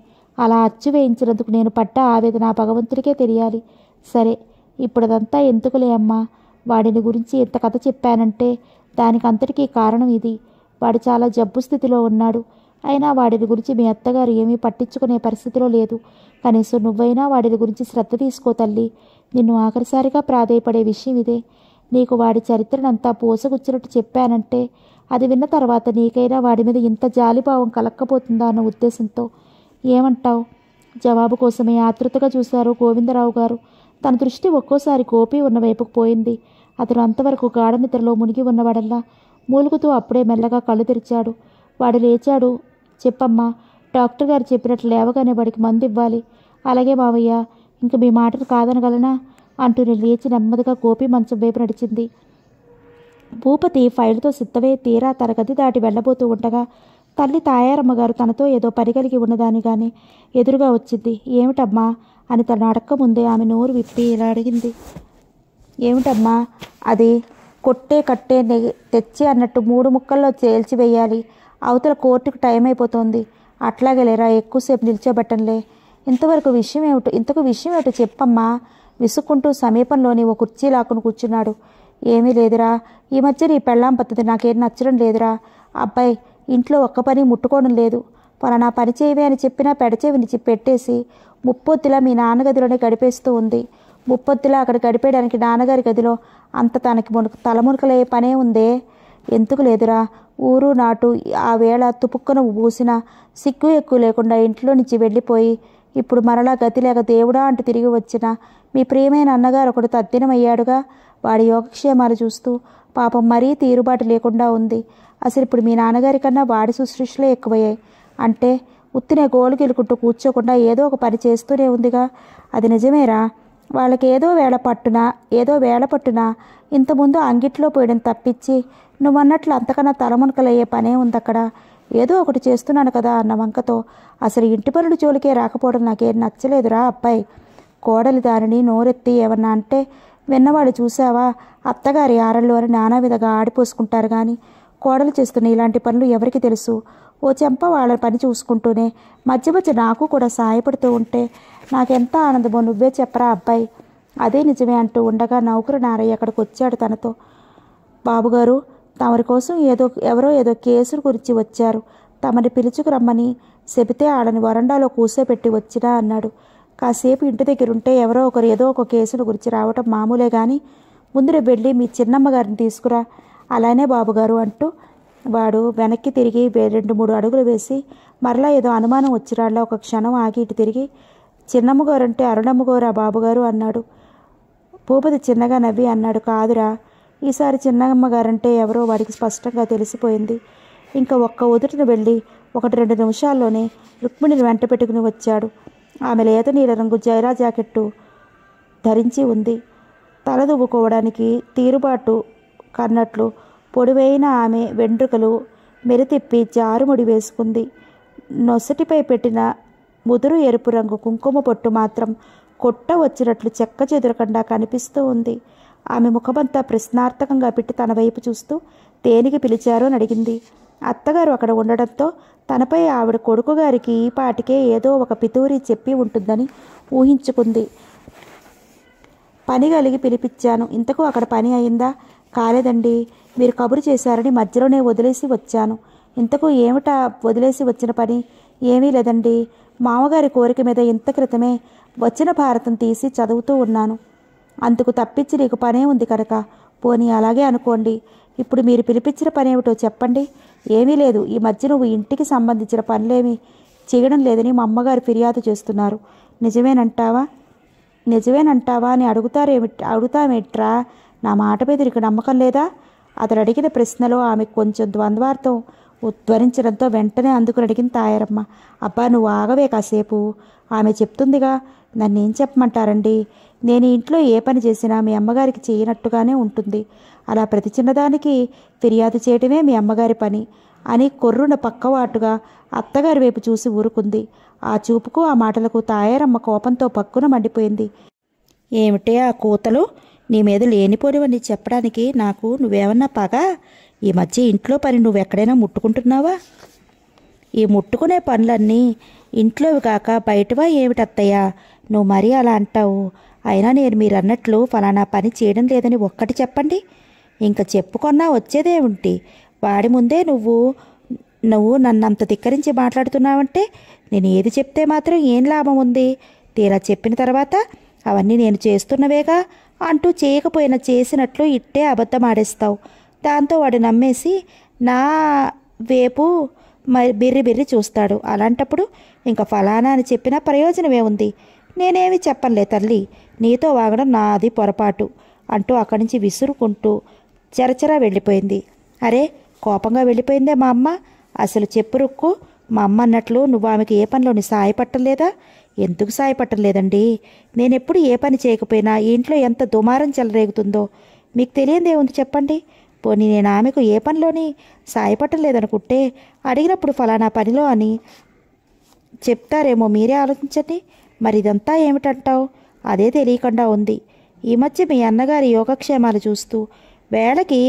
S1: అలా అచ్చు వేయించినందుకు నేను పడ్డ ఆవేదన భగవంతుడికే తెలియాలి సరే ఇప్పుడదంతా ఎందుకులే అమ్మా వాడిని గురించి ఇంత కథ చెప్పానంటే దానికి అంతటికీ కారణం ఇది వాడు చాలా జబ్బు స్థితిలో ఉన్నాడు అయినా వాడిని గురించి మీ అత్తగారు ఏమీ పట్టించుకునే పరిస్థితిలో లేదు కనీసం నువ్వైనా వాడిని గురించి శ్రద్ధ తీసుకో తల్లి నిన్ను ఆఖరిసారిగా ప్రాధేయపడే విషయం ఇదే నీకు వాడి చరిత్రనంతా పోసగుచ్చినట్టు చెప్పానంటే అది విన్న తర్వాత నీకైనా వాడి మీద ఇంత జాలిభావం కలక్కపోతుందా అన్న ఉద్దేశంతో ఏమంటావు జవాబు కోసమే ఆతృతగా చూశారు గోవిందరావు గారు తన దృష్టి ఒక్కోసారి గోపి ఉన్న వైపుకు పోయింది అతను అంతవరకు నిద్రలో మునిగి ఉన్నవాడల్లా మూలుగుతూ అప్పుడే మెల్లగా కళ్ళు తెరిచాడు వాడు లేచాడు చెప్పమ్మా డాక్టర్ గారు చెప్పినట్లు లేవగానే వాడికి మందు ఇవ్వాలి అలాగే మావయ్య ఇంక మీ మాటలు కాదనగలనా అంటూ నేను లేచి నెమ్మదిగా గోపి మంచం వైపు నడిచింది భూపతి ఫైల్తో సిద్ధమే తీరా తన గది దాటి వెళ్ళబోతూ ఉండగా తల్లి తాయారమ్మ గారు తనతో ఏదో పని కలిగి ఉన్నదాని కానీ ఎదురుగా వచ్చింది ఏమిటమ్మా అని తను అడక్క ముందే ఆమె నోరు విప్పి ఇలా అడిగింది ఏమిటమ్మా అది కొట్టే కట్టే తెచ్చి అన్నట్టు మూడు ముక్కల్లో వేయాలి అవతల కోర్టుకు టైం అయిపోతుంది అట్లాగే లేరా ఎక్కువసేపు నిల్చోబెట్టంలే ఇంతవరకు విషయం ఏమిటో ఇంతకు విషయం ఏమిటో చెప్పమ్మా విసుక్కుంటూ సమీపంలోని ఓ కుర్చీ లాక్కుని కూర్చున్నాడు ఏమీ లేదురా ఈ మధ్య నీ పెళ్ళాం పద్ధతి నాకేం నచ్చడం లేదురా అబ్బాయి ఇంట్లో ఒక్క పని ముట్టుకోవడం లేదు పలానా పని చేయవే అని చెప్పినా పెడచేవిని పెట్టేసి ముప్పొత్తిలా మీ నాన్నగదిలోనే గడిపేస్తూ ఉంది ముప్పొద్దులా అక్కడ గడిపేయడానికి నాన్నగారి గదిలో అంత తనకి మునుకు తలమునుకలే పనే ఉందే ఎందుకు లేదురా ఊరు నాటు ఆ వేళ తుపుక్కును పూసిన సిగ్గు ఎక్కువ లేకుండా ఇంట్లో నుంచి వెళ్ళిపోయి ఇప్పుడు మరలా గతి లేక దేవుడా అంటూ తిరిగి వచ్చిన మీ ప్రియమైన అన్నగారు ఒకడు తద్దినమయ్యాడుగా వాడి యోగక్షేమాలు చూస్తూ పాపం మరీ తీరుబాటు లేకుండా ఉంది అసలు ఇప్పుడు మీ నాన్నగారి కన్నా వాడి సుశ్రూషలే ఎక్కువయ్యాయి అంటే ఉత్తినే గోలు గెలుకుంటూ కూర్చోకుండా ఏదో ఒక పని చేస్తూనే ఉందిగా అది నిజమేరా వాళ్ళకి ఏదో వేళ పట్టున ఏదో వేళ పట్టున ఇంతకుముందు అంగిట్లో పోయడం తప్పించి నువ్వన్నట్లు అంతకన్నా తలమునకలయ్యే పనే ఉంది అక్కడ ఏదో ఒకటి చేస్తున్నాను కదా అన్న వంకతో అసలు ఇంటి పనులు జోలికే రాకపోవడం నాకేం నచ్చలేదురా అబ్బాయి కోడలి దానిని నోరెత్తి ఏమన్నా అంటే విన్నవాళ్ళు చూసావా అత్తగారి ఆరళ్ళు అని నానా విధంగా ఆడిపోసుకుంటారు కానీ కోడలు చేస్తున్న ఇలాంటి పనులు ఎవరికి తెలుసు ఓ చెంప వాళ్ళ పని చూసుకుంటూనే మధ్య మధ్య నాకు కూడా సహాయపడుతూ ఉంటే నాకెంత ఆనందమో నువ్వే చెప్పరా అబ్బాయి అదే నిజమే అంటూ ఉండగా నౌకరు నారయ్య అక్కడికి వచ్చాడు తనతో బాబుగారు తమరి కోసం ఏదో ఎవరో ఏదో కేసును గురించి వచ్చారు తమని పిలుచుకురమ్మని చెబితే ఆడని వరండాలో కూర్చోబెట్టి వచ్చినా అన్నాడు కాసేపు ఇంటి దగ్గర ఉంటే ఎవరో ఒకరు ఏదో ఒక కేసుల గురించి రావటం మామూలే కానీ ముందురే వెళ్ళి మీ చిన్నమ్మ గారిని తీసుకురా అలానే బాబుగారు అంటూ వాడు వెనక్కి తిరిగి రెండు మూడు అడుగులు వేసి మరలా ఏదో అనుమానం వచ్చిరాళ్ళ ఒక క్షణం ఆగి ఇటు తిరిగి చిన్నమ్మగోరంటే అరుణమ్మగోరా బాబుగారు అన్నాడు భూపతి చిన్నగా నవ్వి అన్నాడు కాదురా ఈసారి చిన్నమ్మగారంటే ఎవరో వాడికి స్పష్టంగా తెలిసిపోయింది ఇంకా ఒక్క ఉదుటిన వెళ్ళి ఒకటి రెండు నిమిషాల్లోనే రుక్మిణిని వెంట పెట్టుకుని వచ్చాడు ఆమె లేత నీల రంగు జైరా జాకెట్టు ధరించి ఉంది తలదువ్వుకోవడానికి తీరుబాటు కన్నట్లు పొడువైన ఆమె వెంట్రుకలు మెరితిప్పి జారుముడి వేసుకుంది నొసటిపై పెట్టిన ముదురు ఎరుపు రంగు కుంకుమ పొట్టు మాత్రం కొట్ట వచ్చినట్లు చెక్క చెదురకుండా కనిపిస్తూ ఉంది ఆమె ముఖమంతా ప్రశ్నార్థకంగా పెట్టి తన వైపు చూస్తూ దేనికి పిలిచారో అని అడిగింది అత్తగారు అక్కడ ఉండడంతో తనపై ఆవిడ కొడుకు గారికి ఈ పాటికే ఏదో ఒక పితూరి చెప్పి ఉంటుందని ఊహించుకుంది పని కలిగి పిలిపించాను ఇంతకు అక్కడ పని అయిందా కాలేదండి మీరు కబురు చేశారని మధ్యలోనే వదిలేసి వచ్చాను ఇంతకు ఏమిటా వదిలేసి వచ్చిన పని ఏమీ లేదండి మామగారి కోరిక మీద ఇంత క్రితమే వచ్చిన భారతం తీసి చదువుతూ ఉన్నాను అందుకు తప్పించి నీకు పనే ఉంది కనుక పోనీ అలాగే అనుకోండి ఇప్పుడు మీరు పిలిపించిన పనేమిటో చెప్పండి ఏమీ లేదు ఈ మధ్య నువ్వు ఇంటికి సంబంధించిన పనులేమి చేయడం లేదని మా అమ్మగారు ఫిర్యాదు చేస్తున్నారు నిజమేనంటావా నిజమేనంటావా అని అడుగుతారేమి అడుగుతామేట్రా నా మాట మీద నీకు నమ్మకం లేదా అతడు అడిగిన ప్రశ్నలో ఆమె కొంచెం ద్వంద్వార్థం ఉద్వరించడంతో వెంటనే అందుకుని అడిగిన తాయారమ్మ అబ్బా నువ్వు ఆగవే కాసేపు ఆమె చెప్తుందిగా నన్ను ఏం చెప్పమంటారండి నేను ఇంట్లో ఏ పని చేసినా మీ అమ్మగారికి చేయనట్టుగానే ఉంటుంది అలా ప్రతి చిన్నదానికి ఫిర్యాదు చేయటమే మీ అమ్మగారి పని అని కొర్రున పక్కవాటుగా అత్తగారి వైపు చూసి ఊరుకుంది ఆ చూపుకు ఆ మాటలకు తాయారమ్మ కోపంతో పక్కున మండిపోయింది ఏమిటే ఆ కూతలు నీ మీద లేనిపోనివని చెప్పడానికి నాకు నువ్వేమన్నా పగ ఈ మధ్య ఇంట్లో పని నువ్వు ఎక్కడైనా ముట్టుకుంటున్నావా ఈ ముట్టుకునే పనులన్నీ ఇంట్లోవి కాక బయటవా ఏమిటత్తయ్యా నువ్వు మరీ అలా అంటావు అయినా నేను మీరు అన్నట్లు ఫలానా పని చేయడం లేదని ఒక్కటి చెప్పండి ఇంకా చెప్పుకున్నా వచ్చేదేమిటి వాడి ముందే నువ్వు నువ్వు నన్ను అంత ధిక్కరించి మాట్లాడుతున్నావంటే నేను ఏది చెప్తే మాత్రం ఏం లాభం ఉంది తీరా చెప్పిన తర్వాత అవన్నీ నేను చేస్తున్నవేగా అంటూ చేయకపోయినా చేసినట్లు ఇట్టే అబద్ధం ఆడేస్తావు దాంతో వాడు నమ్మేసి నా వేపు మరి బిర్రి బిర్రి చూస్తాడు అలాంటప్పుడు ఇంకా ఫలానా అని చెప్పినా ప్రయోజనమే ఉంది నేనేమి చెప్పనులే తల్లి నీతో వాగడం నాది పొరపాటు అంటూ అక్కడి నుంచి విసురుకుంటూ చరచరా వెళ్ళిపోయింది అరే కోపంగా వెళ్ళిపోయిందే మా అమ్మ అసలు చెప్పురుక్కు మా అమ్మ అన్నట్లు నువ్వు ఆమెకి ఏ పనిలోని సాయపట్టలేదా ఎందుకు సాయపట్టం లేదండి నేనెప్పుడు ఏ పని చేయకపోయినా ఇంట్లో ఎంత దుమారం చెలరేగుతుందో మీకు తెలియందే ఉంది చెప్పండి పోనీ నేను ఆమెకు ఏ పనిలోని సాయపట్టం లేదనుకుంటే అడిగినప్పుడు ఫలానా పనిలో అని చెప్తారేమో మీరే ఆలోచించండి మరి ఇదంతా ఏమిటంటావు అదే తెలియకుండా ఉంది ఈ మధ్య మీ అన్నగారి యోగక్షేమాలు చూస్తూ వేళకి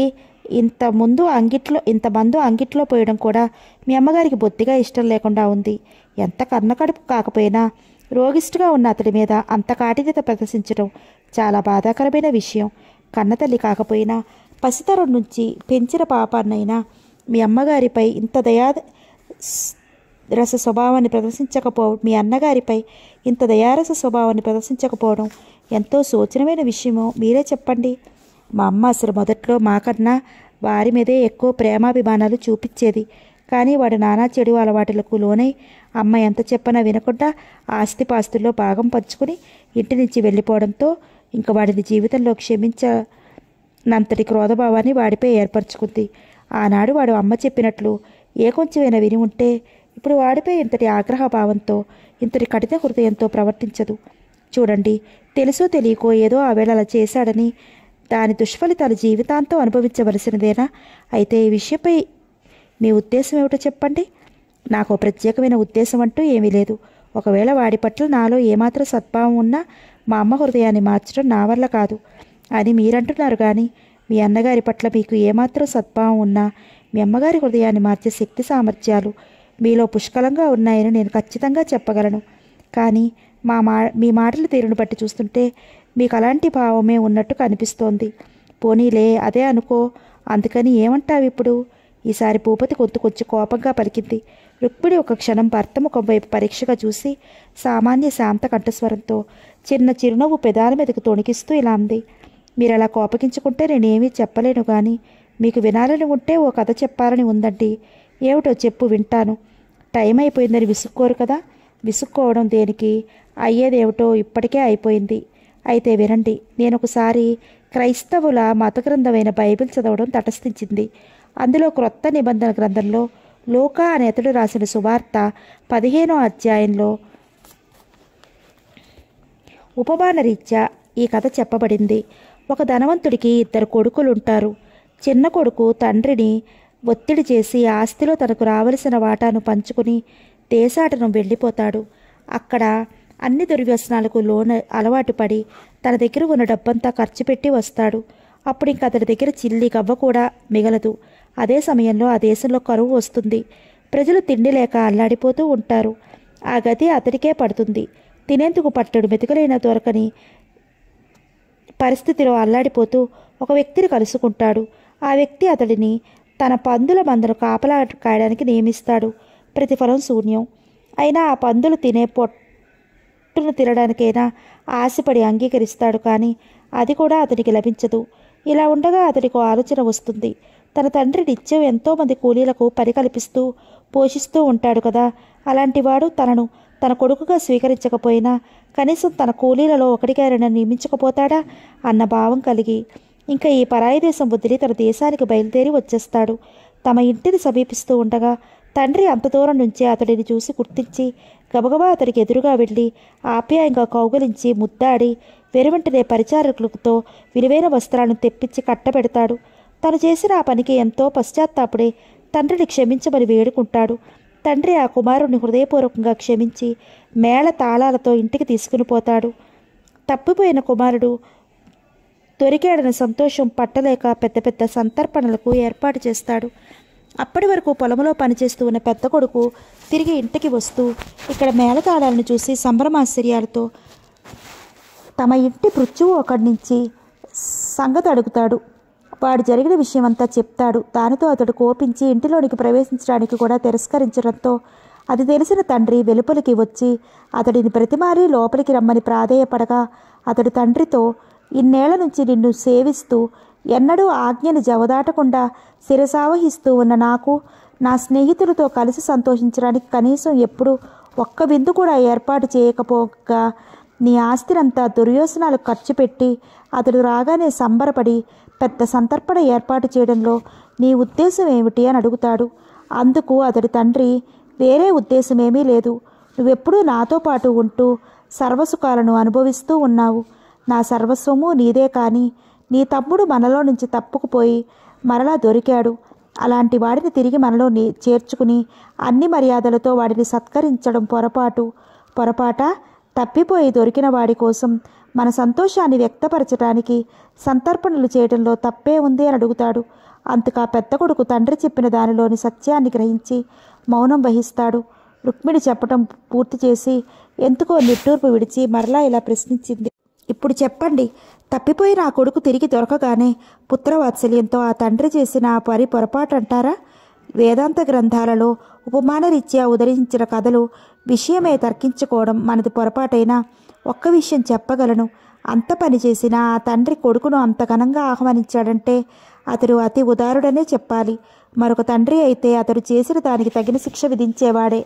S1: ఇంత ముందు అంగిట్లో ఇంతమందు అంగిట్లో పోయడం కూడా మీ అమ్మగారికి బొత్తిగా ఇష్టం లేకుండా ఉంది ఎంత కన్నకడుపు కాకపోయినా రోగిస్టుగా ఉన్న అతడి మీద అంత కాఠిన్యత ప్రదర్శించడం చాలా బాధాకరమైన విషయం కన్నతల్లి కాకపోయినా పసితరం నుంచి పెంచిన పాపాన్నైనా మీ అమ్మగారిపై ఇంత దయా రస స్వభావాన్ని ప్రదర్శించకపో మీ అన్నగారిపై ఇంత దయారస స్వభావాన్ని ప్రదర్శించకపోవడం ఎంతో శోచనమైన విషయమో మీరే చెప్పండి మా అమ్మ అసలు మొదట్లో మాకన్నా వారి మీదే ఎక్కువ ప్రేమాభిమానాలు చూపించేది కానీ వాడు నానా చెడు అలవాటులకు లోనై అమ్మ ఎంత చెప్పనా వినకుండా ఆస్తిపాస్తుల్లో భాగం పంచుకుని ఇంటి నుంచి వెళ్ళిపోవడంతో ఇంక వాడిని జీవితంలో క్షమించనంతటి క్రోధభావాన్ని వాడిపై ఏర్పరచుకుంది ఆనాడు వాడు అమ్మ చెప్పినట్లు ఏ కొంచెమైనా విని ఉంటే ఇప్పుడు వాడిపై ఇంతటి ఆగ్రహ భావంతో ఇంతటి కఠిన హృదయంతో ప్రవర్తించదు చూడండి తెలుసో తెలియకో ఏదో ఆవేళ అలా చేశాడని దాని దుష్ఫలితాలు జీవితాంతం అనుభవించవలసినదేనా అయితే ఈ విషయంపై మీ ఉద్దేశం ఏమిటో చెప్పండి నాకు ప్రత్యేకమైన ఉద్దేశం అంటూ ఏమీ లేదు ఒకవేళ వాడి పట్ల నాలో ఏమాత్రం సద్భావం ఉన్నా మా అమ్మ హృదయాన్ని మార్చడం నా వల్ల కాదు అని మీరంటున్నారు కానీ మీ అన్నగారి పట్ల మీకు ఏమాత్రం సద్భావం ఉన్నా మీ అమ్మగారి హృదయాన్ని మార్చే శక్తి సామర్థ్యాలు మీలో పుష్కలంగా ఉన్నాయని నేను ఖచ్చితంగా చెప్పగలను కానీ మా మా మీ మాటల తీరును బట్టి చూస్తుంటే మీకు అలాంటి భావమే ఉన్నట్టు కనిపిస్తోంది పోనీలే అదే అనుకో అందుకని ఏమంటావు ఇప్పుడు ఈసారి భూపతి గొంతుకొచ్చి కోపంగా పలికింది రుక్మిణి ఒక క్షణం భర్త ముఖం వైపు పరీక్షగా చూసి సామాన్య శాంత కంఠస్వరంతో చిన్న చిరునవ్వు పెదాల మీదకు తొణికిస్తూ ఇలా అంది మీరు అలా కోపగించుకుంటే నేనేమీ చెప్పలేను కానీ మీకు వినాలని ఉంటే ఓ కథ చెప్పాలని ఉందండి ఏమిటో చెప్పు వింటాను టైం అయిపోయిందని విసుక్కోరు కదా విసుక్కోవడం దేనికి అయ్యేదేమిటో ఇప్పటికే అయిపోయింది అయితే వినండి నేను ఒకసారి క్రైస్తవుల మత బైబిల్ చదవడం తటస్థించింది అందులో క్రొత్త నిబంధన గ్రంథంలో లోక అనే అతడు రాసిన సువార్త పదిహేనో అధ్యాయంలో ఉపమాన రీత్యా ఈ కథ చెప్పబడింది ఒక ధనవంతుడికి ఇద్దరు కొడుకులు ఉంటారు చిన్న కొడుకు తండ్రిని ఒత్తిడి చేసి ఆస్తిలో తనకు రావలసిన వాటాను పంచుకుని దేశాటను వెళ్ళిపోతాడు అక్కడ అన్ని దుర్వ్యసనాలకు లోన అలవాటు పడి తన దగ్గర ఉన్న డబ్బంతా ఖర్చు పెట్టి వస్తాడు అప్పుడు ఇంక అతని దగ్గర చిల్లి గవ్వ కూడా మిగలదు అదే సమయంలో ఆ దేశంలో కరువు వస్తుంది ప్రజలు తిండి లేక అల్లాడిపోతూ ఉంటారు ఆ గతి అతడికే పడుతుంది తినేందుకు పట్టడు మెతుకులైన దొరకని పరిస్థితిలో అల్లాడిపోతూ ఒక వ్యక్తిని కలుసుకుంటాడు ఆ వ్యక్తి అతడిని తన పందుల మందను కాపలా కాయడానికి నియమిస్తాడు ప్రతిఫలం శూన్యం అయినా ఆ పందులు తినే పొట్టును తినడానికైనా ఆశపడి అంగీకరిస్తాడు కానీ అది కూడా అతనికి లభించదు ఇలా ఉండగా అతడికి ఆలోచన వస్తుంది తన తండ్రి నిత్యం ఎంతోమంది కూలీలకు పని కల్పిస్తూ పోషిస్తూ ఉంటాడు కదా అలాంటివాడు తనను తన కొడుకుగా స్వీకరించకపోయినా కనీసం తన కూలీలలో ఒకటిగారిన నియమించకపోతాడా అన్న భావం కలిగి ఇంకా ఈ పరాయి దేశం వదిలి తన దేశానికి బయలుదేరి వచ్చేస్తాడు తమ ఇంటిని సమీపిస్తూ ఉండగా తండ్రి అంత దూరం నుంచే అతడిని చూసి గుర్తించి గబగబా అతడికి ఎదురుగా వెళ్ళి ఆప్యాయంగా కౌగలించి ముద్దాడి వెరువెంటనే పరిచారకులతో విలువైన వస్త్రాలను తెప్పించి కట్టబెడతాడు తను చేసిన ఆ పనికి ఎంతో పశ్చాత్తాపుడే తండ్రిని క్షమించమని వేడుకుంటాడు తండ్రి ఆ కుమారుణ్ణి హృదయపూర్వకంగా క్షమించి మేళ తాళాలతో ఇంటికి తీసుకుని పోతాడు తప్పిపోయిన కుమారుడు దొరికాడని సంతోషం పట్టలేక పెద్ద పెద్ద సంతర్పణలకు ఏర్పాటు చేస్తాడు అప్పటి వరకు పొలంలో పనిచేస్తూ ఉన్న పెద్ద కొడుకు తిరిగి ఇంటికి వస్తూ ఇక్కడ మేళతాళాలను చూసి సంభ్రమాశ్చర్యాలతో తమ ఇంటి మృత్యువు అక్కడి నుంచి సంగతి అడుగుతాడు వాడు జరిగిన విషయమంతా చెప్తాడు దానితో అతడు కోపించి ఇంటిలోనికి ప్రవేశించడానికి కూడా తిరస్కరించడంతో అది తెలిసిన తండ్రి వెలుపలికి వచ్చి అతడిని ప్రతిమారి లోపలికి రమ్మని ప్రాధేయపడగా అతడు తండ్రితో ఇన్నేళ్ల నుంచి నిన్ను సేవిస్తూ ఎన్నడూ ఆజ్ఞని జవదాటకుండా శిరసావహిస్తూ ఉన్న నాకు నా స్నేహితులతో కలిసి సంతోషించడానికి కనీసం ఎప్పుడు ఒక్క విందు కూడా ఏర్పాటు చేయకపోగా నీ ఆస్తినంతా దుర్యోసనాలు ఖర్చు పెట్టి అతడు రాగానే సంబరపడి పెద్ద సంతర్పణ ఏర్పాటు చేయడంలో నీ ఉద్దేశం ఏమిటి అని అడుగుతాడు అందుకు అతడి తండ్రి వేరే ఉద్దేశమేమీ లేదు నువ్వెప్పుడూ నాతో పాటు ఉంటూ సర్వసుఖాలను అనుభవిస్తూ ఉన్నావు నా సర్వస్వము నీదే కానీ నీ తమ్ముడు మనలో నుంచి తప్పుకుపోయి మరలా దొరికాడు అలాంటి వాడిని తిరిగి మనలో చేర్చుకుని అన్ని మర్యాదలతో వాడిని సత్కరించడం పొరపాటు పొరపాట తప్పిపోయి దొరికిన వాడి కోసం మన సంతోషాన్ని వ్యక్తపరచడానికి సంతర్పణలు చేయడంలో తప్పే ఉంది అని అడుగుతాడు అంతకా పెద్ద కొడుకు తండ్రి చెప్పిన దానిలోని సత్యాన్ని గ్రహించి మౌనం వహిస్తాడు రుక్మిణి చెప్పటం పూర్తి చేసి ఎందుకో నిట్టూర్పు విడిచి మరలా ఇలా ప్రశ్నించింది ఇప్పుడు చెప్పండి తప్పిపోయి నా కొడుకు తిరిగి దొరకగానే పుత్రవాత్సల్యంతో ఆ తండ్రి చేసిన ఆ పరి పొరపాటు అంటారా వేదాంత గ్రంథాలలో ఉపమానరీత్యా ఉదరించిన కథలు విషయమే తర్కించుకోవడం మనది పొరపాటైనా ఒక్క విషయం చెప్పగలను అంత పనిచేసిన ఆ తండ్రి కొడుకును అంత ఘనంగా ఆహ్వానించాడంటే అతడు అతి ఉదారుడనే చెప్పాలి మరొక తండ్రి అయితే అతడు చేసిన దానికి తగిన శిక్ష విధించేవాడే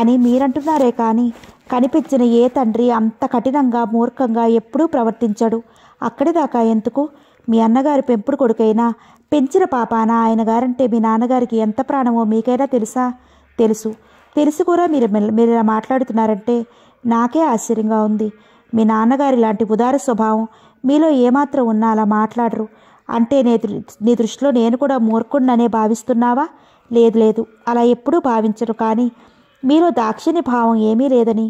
S1: అని మీరంటున్నారే కానీ కనిపించిన ఏ తండ్రి అంత కఠినంగా మూర్ఖంగా ఎప్పుడూ ప్రవర్తించడు అక్కడి దాకా ఎందుకు మీ అన్నగారి పెంపుడు కొడుకైనా పెంచిన పాపాన ఆయన గారంటే మీ నాన్నగారికి ఎంత ప్రాణమో మీకైనా తెలుసా తెలుసు తెలుసు కూడా మీరు మీరు మాట్లాడుతున్నారంటే నాకే ఆశ్చర్యంగా ఉంది మీ నాన్నగారి లాంటి ఉదార స్వభావం మీలో ఏమాత్రం ఉన్నా అలా మాట్లాడరు అంటే నే నీ దృష్టిలో నేను కూడా మూర్ఖుడిననే భావిస్తున్నావా లేదు లేదు అలా ఎప్పుడూ భావించరు కానీ మీలో దాక్షిణ్య భావం ఏమీ లేదని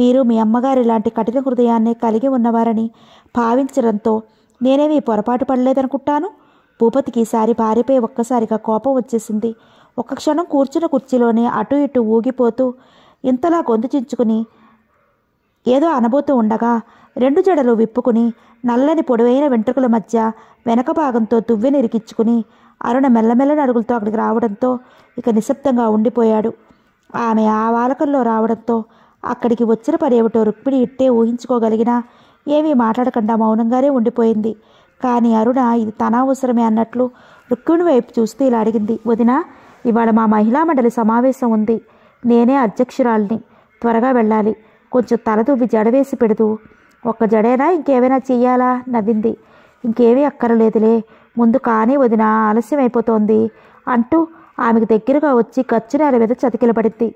S1: మీరు మీ అమ్మగారి లాంటి కఠిన హృదయాన్ని కలిగి ఉన్నవారని భావించడంతో నేనేమీ పొరపాటు పడలేదనుకుంటాను భూపతికి ఈసారి భార్యపై ఒక్కసారిగా కోపం వచ్చేసింది ఒక్క క్షణం కూర్చున్న కుర్చీలోనే అటు ఇటు ఊగిపోతూ ఇంతలా గొంతు చించుకుని ఏదో అనబోతూ ఉండగా రెండు జడలు విప్పుకుని నల్లని పొడవైన వెంట్రుకల మధ్య వెనక భాగంతో దువ్వెని అరుణ మెల్లమెల్లని అడుగులతో అక్కడికి రావడంతో ఇక నిశ్శబ్దంగా ఉండిపోయాడు ఆమె ఆ వాలకల్లో రావడంతో అక్కడికి వచ్చిన పని ఏమిటో రుక్మిణి ఇట్టే ఊహించుకోగలిగినా ఏమీ మాట్లాడకుండా మౌనంగానే ఉండిపోయింది కానీ అరుణ ఇది తన అవసరమే అన్నట్లు రుక్మిణి వైపు చూస్తూ ఇలా అడిగింది వదిన ఇవాళ మా మహిళా మండలి సమావేశం ఉంది నేనే అధ్యక్షురాలిని త్వరగా వెళ్ళాలి కొంచెం తలదువ్వి జడవేసి పెడుతూ ఒక్క జడేనా ఇంకేమైనా చెయ్యాలా నవ్వింది ఇంకేమీ అక్కరలేదులే ముందు కానీ వదిన ఆలస్యం అయిపోతోంది అంటూ ఆమెకు దగ్గరగా వచ్చి ఖర్చు నేల మీద చతికిలబడింది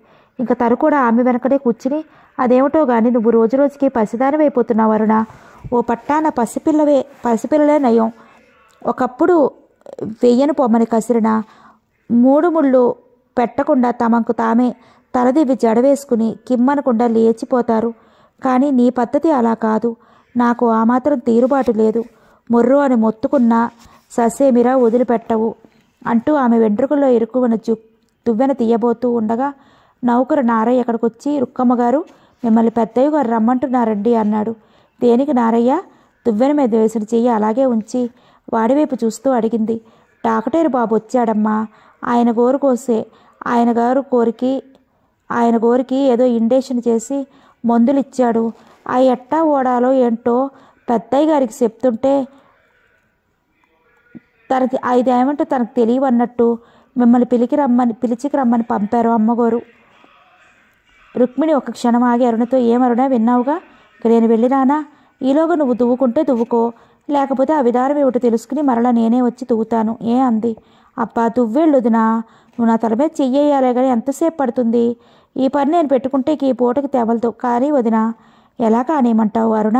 S1: ఇంకా తను కూడా ఆమె వెనకనే కూర్చుని అదేమిటో కానీ నువ్వు రోజు రోజుకి పసిదానం అయిపోతున్నావు అరుణ ఓ పట్టాన పసిపిల్లవే పసిపిల్లలే నయం ఒకప్పుడు వెయ్యను పొమ్మని కసిరిన మూడు ముళ్ళు పెట్టకుండా తమకు తామే తలదివి జడవేసుకుని కిమ్మనకుండా లేచిపోతారు కానీ నీ పద్ధతి అలా కాదు నాకు ఆ మాత్రం తీరుబాటు లేదు మొర్రు అని మొత్తుకున్నా ససేమిరా వదిలిపెట్టవు అంటూ ఆమె వెంట్రుకల్లో ఇరుక్కున్న జు దువ్వెన తీయబోతూ ఉండగా నౌకరు నారయ్య ఇక్కడికొచ్చి రుక్కమ్మగారు మిమ్మల్ని పెద్దయ్య గారు రమ్మంటున్నారండి అన్నాడు దేనికి నారయ్య దువ్వెన మీద వేసిన చెయ్యి అలాగే ఉంచి వాడివైపు చూస్తూ అడిగింది డాక్టేరు బాబు వచ్చాడమ్మా ఆయన గోరు కోసే ఆయన గారు కోరికి ఆయన గోరికి ఏదో ఇండేషన్ చేసి మందులు ఇచ్చాడు ఆ ఎట్టా ఓడాలో ఏంటో పెద్దయ్య గారికి చెప్తుంటే తనకి ఐదేమంటే తనకు తెలియవన్నట్టు మిమ్మల్ని పిలికి రమ్మని పిలిచికి రమ్మని పంపారు అమ్మగోరు రుక్మిణి ఒక క్షణం ఆగి అరుణతో ఏమరుణా విన్నావుగా ఇక నేను వెళ్ళినానా ఈలోగా నువ్వు దువ్వుకుంటే దువ్వుకో లేకపోతే ఆ విధానం ఏమిటో తెలుసుకుని మరలా నేనే వచ్చి దువ్వుతాను ఏ అంది అబ్బా దువ్వెళ్ళుదినా నువ్వు నా తల మీద కానీ ఎంతసేపు పడుతుంది ఈ పని నేను పెట్టుకుంటే ఈ పూటకి తెవలదు కానీ వదిన ఎలా కానియమంటావు అరుణ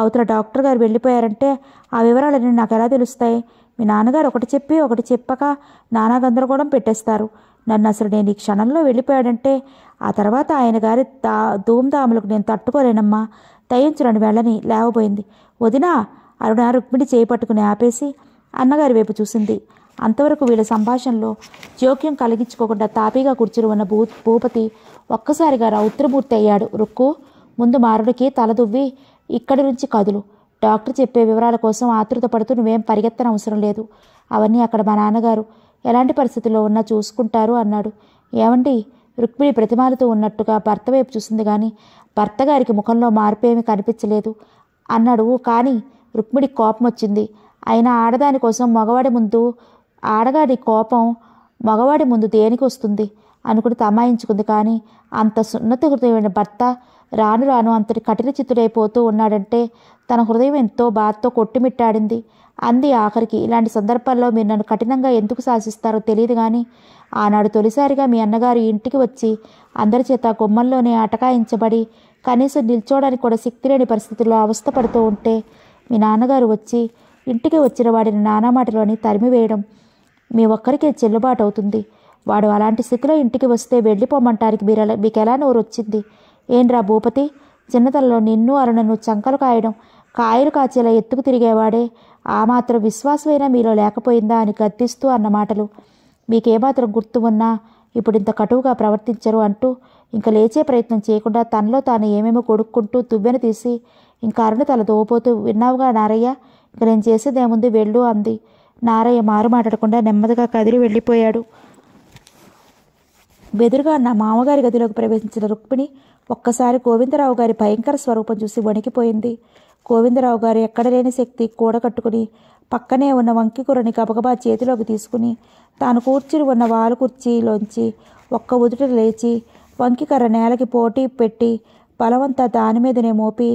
S1: అవతల డాక్టర్ గారు వెళ్ళిపోయారంటే ఆ వివరాలన్నీ నాకు ఎలా తెలుస్తాయి మీ నాన్నగారు ఒకటి చెప్పి ఒకటి చెప్పక నానా గందరగోళం పెట్టేస్తారు నన్ను అసలు నేను ఈ క్షణంలో వెళ్ళిపోయాడంటే ఆ తర్వాత ఆయన గారి దా ధూమ్ధాములకు నేను తట్టుకోలేనమ్మా దయించురని వెళ్ళని లేవబోయింది వదినా అరుణ రుక్మిణి చేయి పట్టుకుని ఆపేసి అన్నగారి వైపు చూసింది అంతవరకు వీళ్ళ సంభాషణలో జోక్యం కలిగించుకోకుండా తాపీగా కూర్చుని ఉన్న భూ భూపతి ఒక్కసారిగా రౌత్రమూర్తి అయ్యాడు రుక్కు ముందు మారుడికి తలదువ్వి ఇక్కడి నుంచి కదులు డాక్టర్ చెప్పే వివరాల కోసం ఆతృత పడుతూ నువ్వేం పరిగెత్తన అవసరం లేదు అవన్నీ అక్కడ మా నాన్నగారు ఎలాంటి పరిస్థితుల్లో ఉన్నా చూసుకుంటారు అన్నాడు ఏమండి రుక్మిణి ప్రతిమాలతో ఉన్నట్టుగా భర్త వైపు చూసింది కానీ భర్త గారికి ముఖంలో మార్పేమీ కనిపించలేదు అన్నాడు కానీ రుక్మిడికి కోపం వచ్చింది అయినా ఆడదాని కోసం మగవాడి ముందు ఆడగాడి కోపం మగవాడి ముందు దేనికి వస్తుంది అనుకుని తమాయించుకుంది కానీ అంత సున్నత హృదయమైన భర్త రాను రాను అంతటి కఠిన చిత్తుడైపోతూ ఉన్నాడంటే తన హృదయం ఎంతో బాధతో కొట్టుమిట్టాడింది అంది ఆఖరికి ఇలాంటి సందర్భాల్లో మీరు నన్ను కఠినంగా ఎందుకు శాసిస్తారో తెలియదు కానీ ఆనాడు తొలిసారిగా మీ అన్నగారు ఇంటికి వచ్చి అందరి చేత గుమ్మంలోనే అటకాయించబడి కనీసం నిల్చోవడానికి కూడా శక్తి లేని పరిస్థితుల్లో అవస్థపడుతూ ఉంటే మీ నాన్నగారు వచ్చి ఇంటికి వచ్చిన వాడిని నానా తరిమివేయడం మీ ఒక్కరికి చెల్లుబాటు అవుతుంది వాడు అలాంటి స్థితిలో ఇంటికి వస్తే వెళ్ళిపోమంటారికి మీరు మీకు ఎలా నోరు వచ్చింది ఏంరా భూపతి చిన్నతలలో నిన్ను అరుణను చంకలు కాయడం కాయలు కాచేలా ఎత్తుకు తిరిగేవాడే ఆ మాత్రం విశ్వాసమైనా మీలో లేకపోయిందా అని గద్దిస్తూ అన్న మాటలు మీకేమాత్రం గుర్తు ఉన్నా ఇప్పుడు ఇంత కటువుగా ప్రవర్తించరు అంటూ ఇంకా లేచే ప్రయత్నం చేయకుండా తనలో తాను ఏమేమో కొడుక్కుంటూ దువ్వెన తీసి ఇంకా అరుణ తల దోపోతూ విన్నావుగా నారయ్య ఇంక నేను చేసేదేముంది వెళ్ళు అంది నారయ్య మారు మాట్లాడకుండా నెమ్మదిగా కదిలి వెళ్ళిపోయాడు బెదురుగా నా మామగారి గదిలోకి ప్రవేశించిన రుక్మిణి ఒక్కసారి గోవిందరావు గారి భయంకర స్వరూపం చూసి వణికిపోయింది గోవిందరావు గారు ఎక్కడ లేని శక్తి కూడ కట్టుకుని పక్కనే ఉన్న వంకికూరని గబగబా చేతిలోకి తీసుకుని తాను కూర్చుని ఉన్న వాలు కుర్చీలోంచి ఒక్క ఉదుట లేచి వంకికర నేలకి పోటీ పెట్టి బలవంతా దాని మీదనే మోపి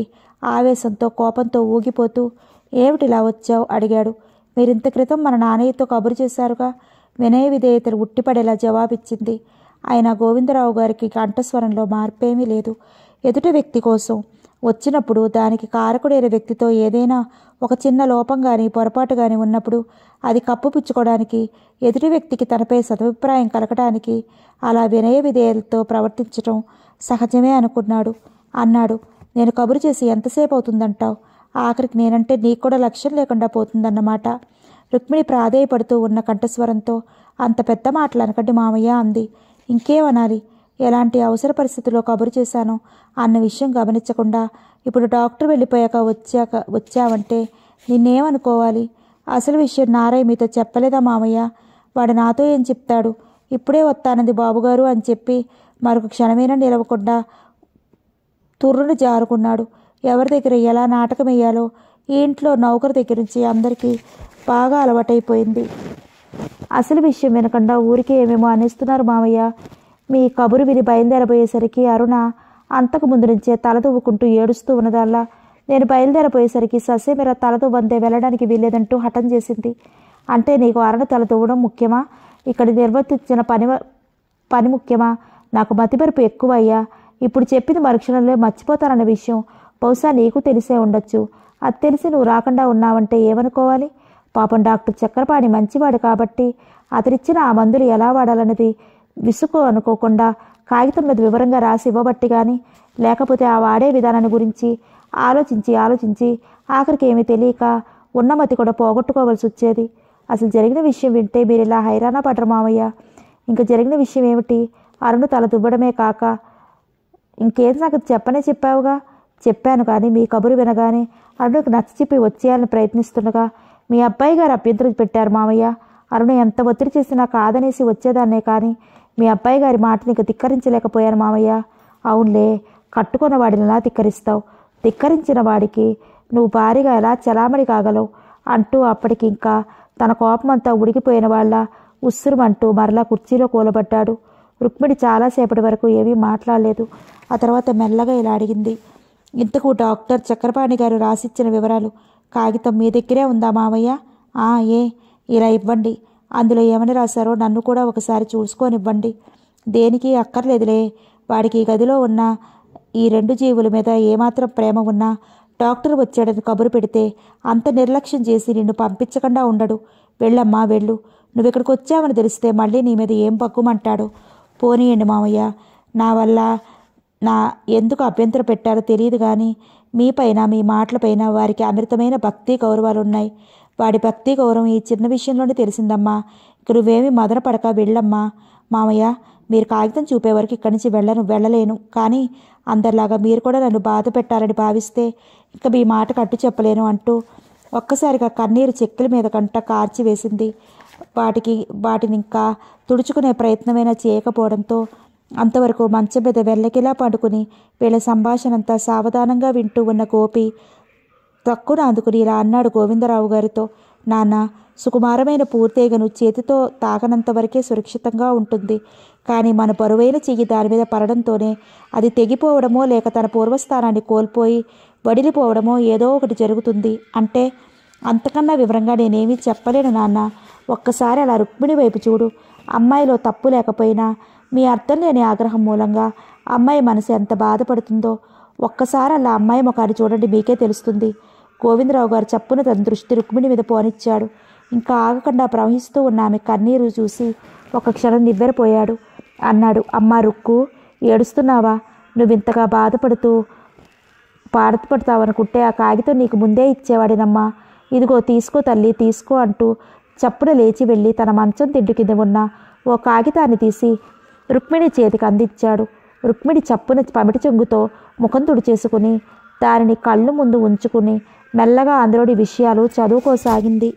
S1: ఆవేశంతో కోపంతో ఊగిపోతూ ఏమిటిలా వచ్చావు అడిగాడు మీరింత క్రితం మన నాన్నయ్యతో కబురు చేశారుగా వినయ విధేయతలు ఉట్టిపడేలా జవాబిచ్చింది ఆయన గోవిందరావు గారికి కంఠస్వరంలో మార్పేమీ లేదు ఎదుటి వ్యక్తి కోసం వచ్చినప్పుడు దానికి కారకుడైన వ్యక్తితో ఏదైనా ఒక చిన్న లోపం కానీ పొరపాటు కానీ ఉన్నప్పుడు అది కప్పుపుచ్చుకోవడానికి ఎదుటి వ్యక్తికి తనపై సదభిప్రాయం కలగడానికి అలా వినయ విధేయులతో ప్రవర్తించడం సహజమే అనుకున్నాడు అన్నాడు నేను కబురు చేసి ఎంతసేపు అవుతుందంటావు ఆఖరికి నేనంటే నీకు కూడా లక్ష్యం లేకుండా పోతుందన్నమాట రుక్మిణి ప్రాధేయపడుతూ ఉన్న కంఠస్వరంతో అంత పెద్ద మాటలు అనకండి మామయ్య అంది ఇంకేమనాలి ఎలాంటి అవసర పరిస్థితుల్లో కబురు చేశాను అన్న విషయం గమనించకుండా ఇప్పుడు డాక్టర్ వెళ్ళిపోయాక వచ్చాక వచ్చావంటే నిన్నేమనుకోవాలి అసలు విషయం నారాయ్ మీతో చెప్పలేదా మామయ్య వాడు నాతో ఏం చెప్తాడు ఇప్పుడే వస్తానంది బాబుగారు అని చెప్పి మరొక క్షణమైనా నిలవకుండా తుర్రును జారుకున్నాడు ఎవరి దగ్గర ఎలా నాటకం వేయాలో ఈ ఇంట్లో నౌకరు దగ్గర నుంచి అందరికీ బాగా అలవాటైపోయింది అసలు విషయం వినకుండా ఊరికే ఏమేమో అనేస్తున్నారు మామయ్య మీ కబురు విని బయలుదేరబోయేసరికి అరుణ అంతకు ముందు నుంచే తలదువ్వుకుంటూ ఏడుస్తూ ఉన్నదల్లా నేను బయలుదేరబోయేసరికి ససేమిర తలదువ్వందే వెళ్ళడానికి వీల్లేదంటూ హఠం చేసింది అంటే నీకు అరుణ తలదువ్వడం ముఖ్యమా ఇక్కడ నిర్వర్తించిన పని పని ముఖ్యమా నాకు మతిపరుపు ఎక్కువ అయ్యా ఇప్పుడు చెప్పింది మరుక్షణంలో మర్చిపోతానన్న విషయం బహుశా నీకు తెలిసే ఉండొచ్చు అది తెలిసి నువ్వు రాకుండా ఉన్నావంటే ఏమనుకోవాలి పాపం డాక్టర్ చక్రపాణి మంచివాడు కాబట్టి అతనిచ్చిన ఆ మందులు ఎలా వాడాలన్నది విసుకు అనుకోకుండా కాగితం మీద వివరంగా రాసి ఇవ్వబట్టి కానీ లేకపోతే ఆ వాడే విధానాన్ని గురించి ఆలోచించి ఆలోచించి ఆఖరికి ఏమీ తెలియక ఉన్నమతి కూడా పోగొట్టుకోవలసి వచ్చేది అసలు జరిగిన విషయం వింటే మీరు ఇలా హైరాణ పడరు మామయ్య ఇంకా జరిగిన విషయం ఏమిటి అరుణ్ తల దువ్వడమే కాక ఇంకేం సంగతి చెప్పనే చెప్పావుగా చెప్పాను కానీ మీ కబురు వినగానే అరుణకు చెప్పి వచ్చేయాలని ప్రయత్నిస్తుండగా మీ అబ్బాయి గారు అభ్యంతరం పెట్టారు మామయ్య అరుణ ఎంత ఒత్తిడి చేసినా కాదనేసి వచ్చేదాన్నే కానీ మీ అబ్బాయి గారి మాటని ఇక ధిక్కరించలేకపోయాను మామయ్య అవునులే కట్టుకున్న వాడిని ఎలా ధిక్కరిస్తావు ధిక్కరించిన వాడికి నువ్వు భారీగా ఎలా చలామణి కాగలవు అంటూ అప్పటికి ఇంకా తన కోపమంతా ఉడికిపోయిన వాళ్ళ ఉస్సురుమంటూ మరలా కుర్చీలో కూలబడ్డాడు రుక్మిణి చాలాసేపటి వరకు ఏమీ మాట్లాడలేదు ఆ తర్వాత మెల్లగా ఇలా అడిగింది ఇంతకు డాక్టర్ చక్రపాణి గారు రాసిచ్చిన వివరాలు కాగితం మీ దగ్గరే ఉందా మావయ్య ఆ ఏ ఇలా ఇవ్వండి అందులో ఏమని రాశారో నన్ను కూడా ఒకసారి చూసుకొనివ్వండి దేనికి అక్కర్లేదులే వాడికి గదిలో ఉన్న ఈ రెండు జీవుల మీద ఏమాత్రం ప్రేమ ఉన్నా డాక్టర్ వచ్చాడని కబురు పెడితే అంత నిర్లక్ష్యం చేసి నిన్ను పంపించకుండా ఉండడు వెళ్ళమ్మా వెళ్ళు నువ్వు ఇక్కడికి వచ్చావని తెలిస్తే మళ్ళీ నీ మీద ఏం పగ్గుమంటాడు పోనీయండి మామయ్య నా వల్ల నా ఎందుకు అభ్యంతర పెట్టారో తెలియదు కానీ మీపైన మీ మాటలపైన వారికి అమృతమైన భక్తి గౌరవాలు ఉన్నాయి వాడి భక్తి గౌరవం ఈ చిన్న విషయంలోనే తెలిసిందమ్మా ఇక నువ్వేమి మదన పడక వెళ్ళమ్మా మామయ్య మీరు కాగితం చూపే వరకు ఇక్కడి నుంచి వెళ్ళను వెళ్ళలేను కానీ అందరిలాగా మీరు కూడా నన్ను బాధ పెట్టాలని భావిస్తే ఇక మీ మాట కట్టు చెప్పలేను అంటూ ఒక్కసారిగా కన్నీరు చెక్కుల మీద కంట కార్చి వేసింది వాటికి వాటిని ఇంకా తుడుచుకునే ప్రయత్నమైనా చేయకపోవడంతో అంతవరకు మంచం మీద వెళ్ళకిలా పండుకుని వీళ్ళ సంభాషణంతా సావధానంగా వింటూ ఉన్న గోపి తక్కువ అందుకుని ఇలా అన్నాడు గోవిందరావు గారితో నాన్న సుకుమారమైన పూర్తేగను చేతితో తాగనంత వరకే సురక్షితంగా ఉంటుంది కానీ మన బరువైన చెయ్యి దాని మీద పడడంతోనే అది తెగిపోవడమో లేక తన పూర్వస్థానాన్ని కోల్పోయి వడిలిపోవడమో ఏదో ఒకటి జరుగుతుంది అంటే అంతకన్నా వివరంగా నేనేమీ చెప్పలేను నాన్న ఒక్కసారి అలా రుక్మిణి వైపు చూడు అమ్మాయిలో తప్పు లేకపోయినా మీ అర్థం లేని ఆగ్రహం మూలంగా అమ్మాయి మనసు ఎంత బాధపడుతుందో ఒక్కసారి అలా అమ్మాయి ముఖాన్ని చూడండి మీకే తెలుస్తుంది గోవిందరావు గారు చప్పున తన దృష్టి రుక్మిణి మీద పోనిచ్చాడు ఇంకా ఆగకుండా ప్రవహిస్తూ ఉన్న ఆమె కన్నీరు చూసి ఒక క్షణం నివ్వెరపోయాడు అన్నాడు అమ్మ రుక్కు ఏడుస్తున్నావా నువ్వింతగా బాధపడుతూ బాధపడతావనుకుంటే ఆ కాగితం నీకు ముందే ఇచ్చేవాడినమ్మా ఇదిగో తీసుకో తల్లి తీసుకో అంటూ చప్పున లేచి వెళ్ళి తన మంచం తిండి కింద ఉన్న ఓ కాగితాన్ని తీసి రుక్మిణి చేతికి అందించాడు రుక్మిణి చప్పున పమిటి చెంగుతో ముఖం చేసుకుని దానిని కళ్ళు ముందు ఉంచుకుని మెల్లగా అందరుడి విషయాలు చదువుకోసాగింది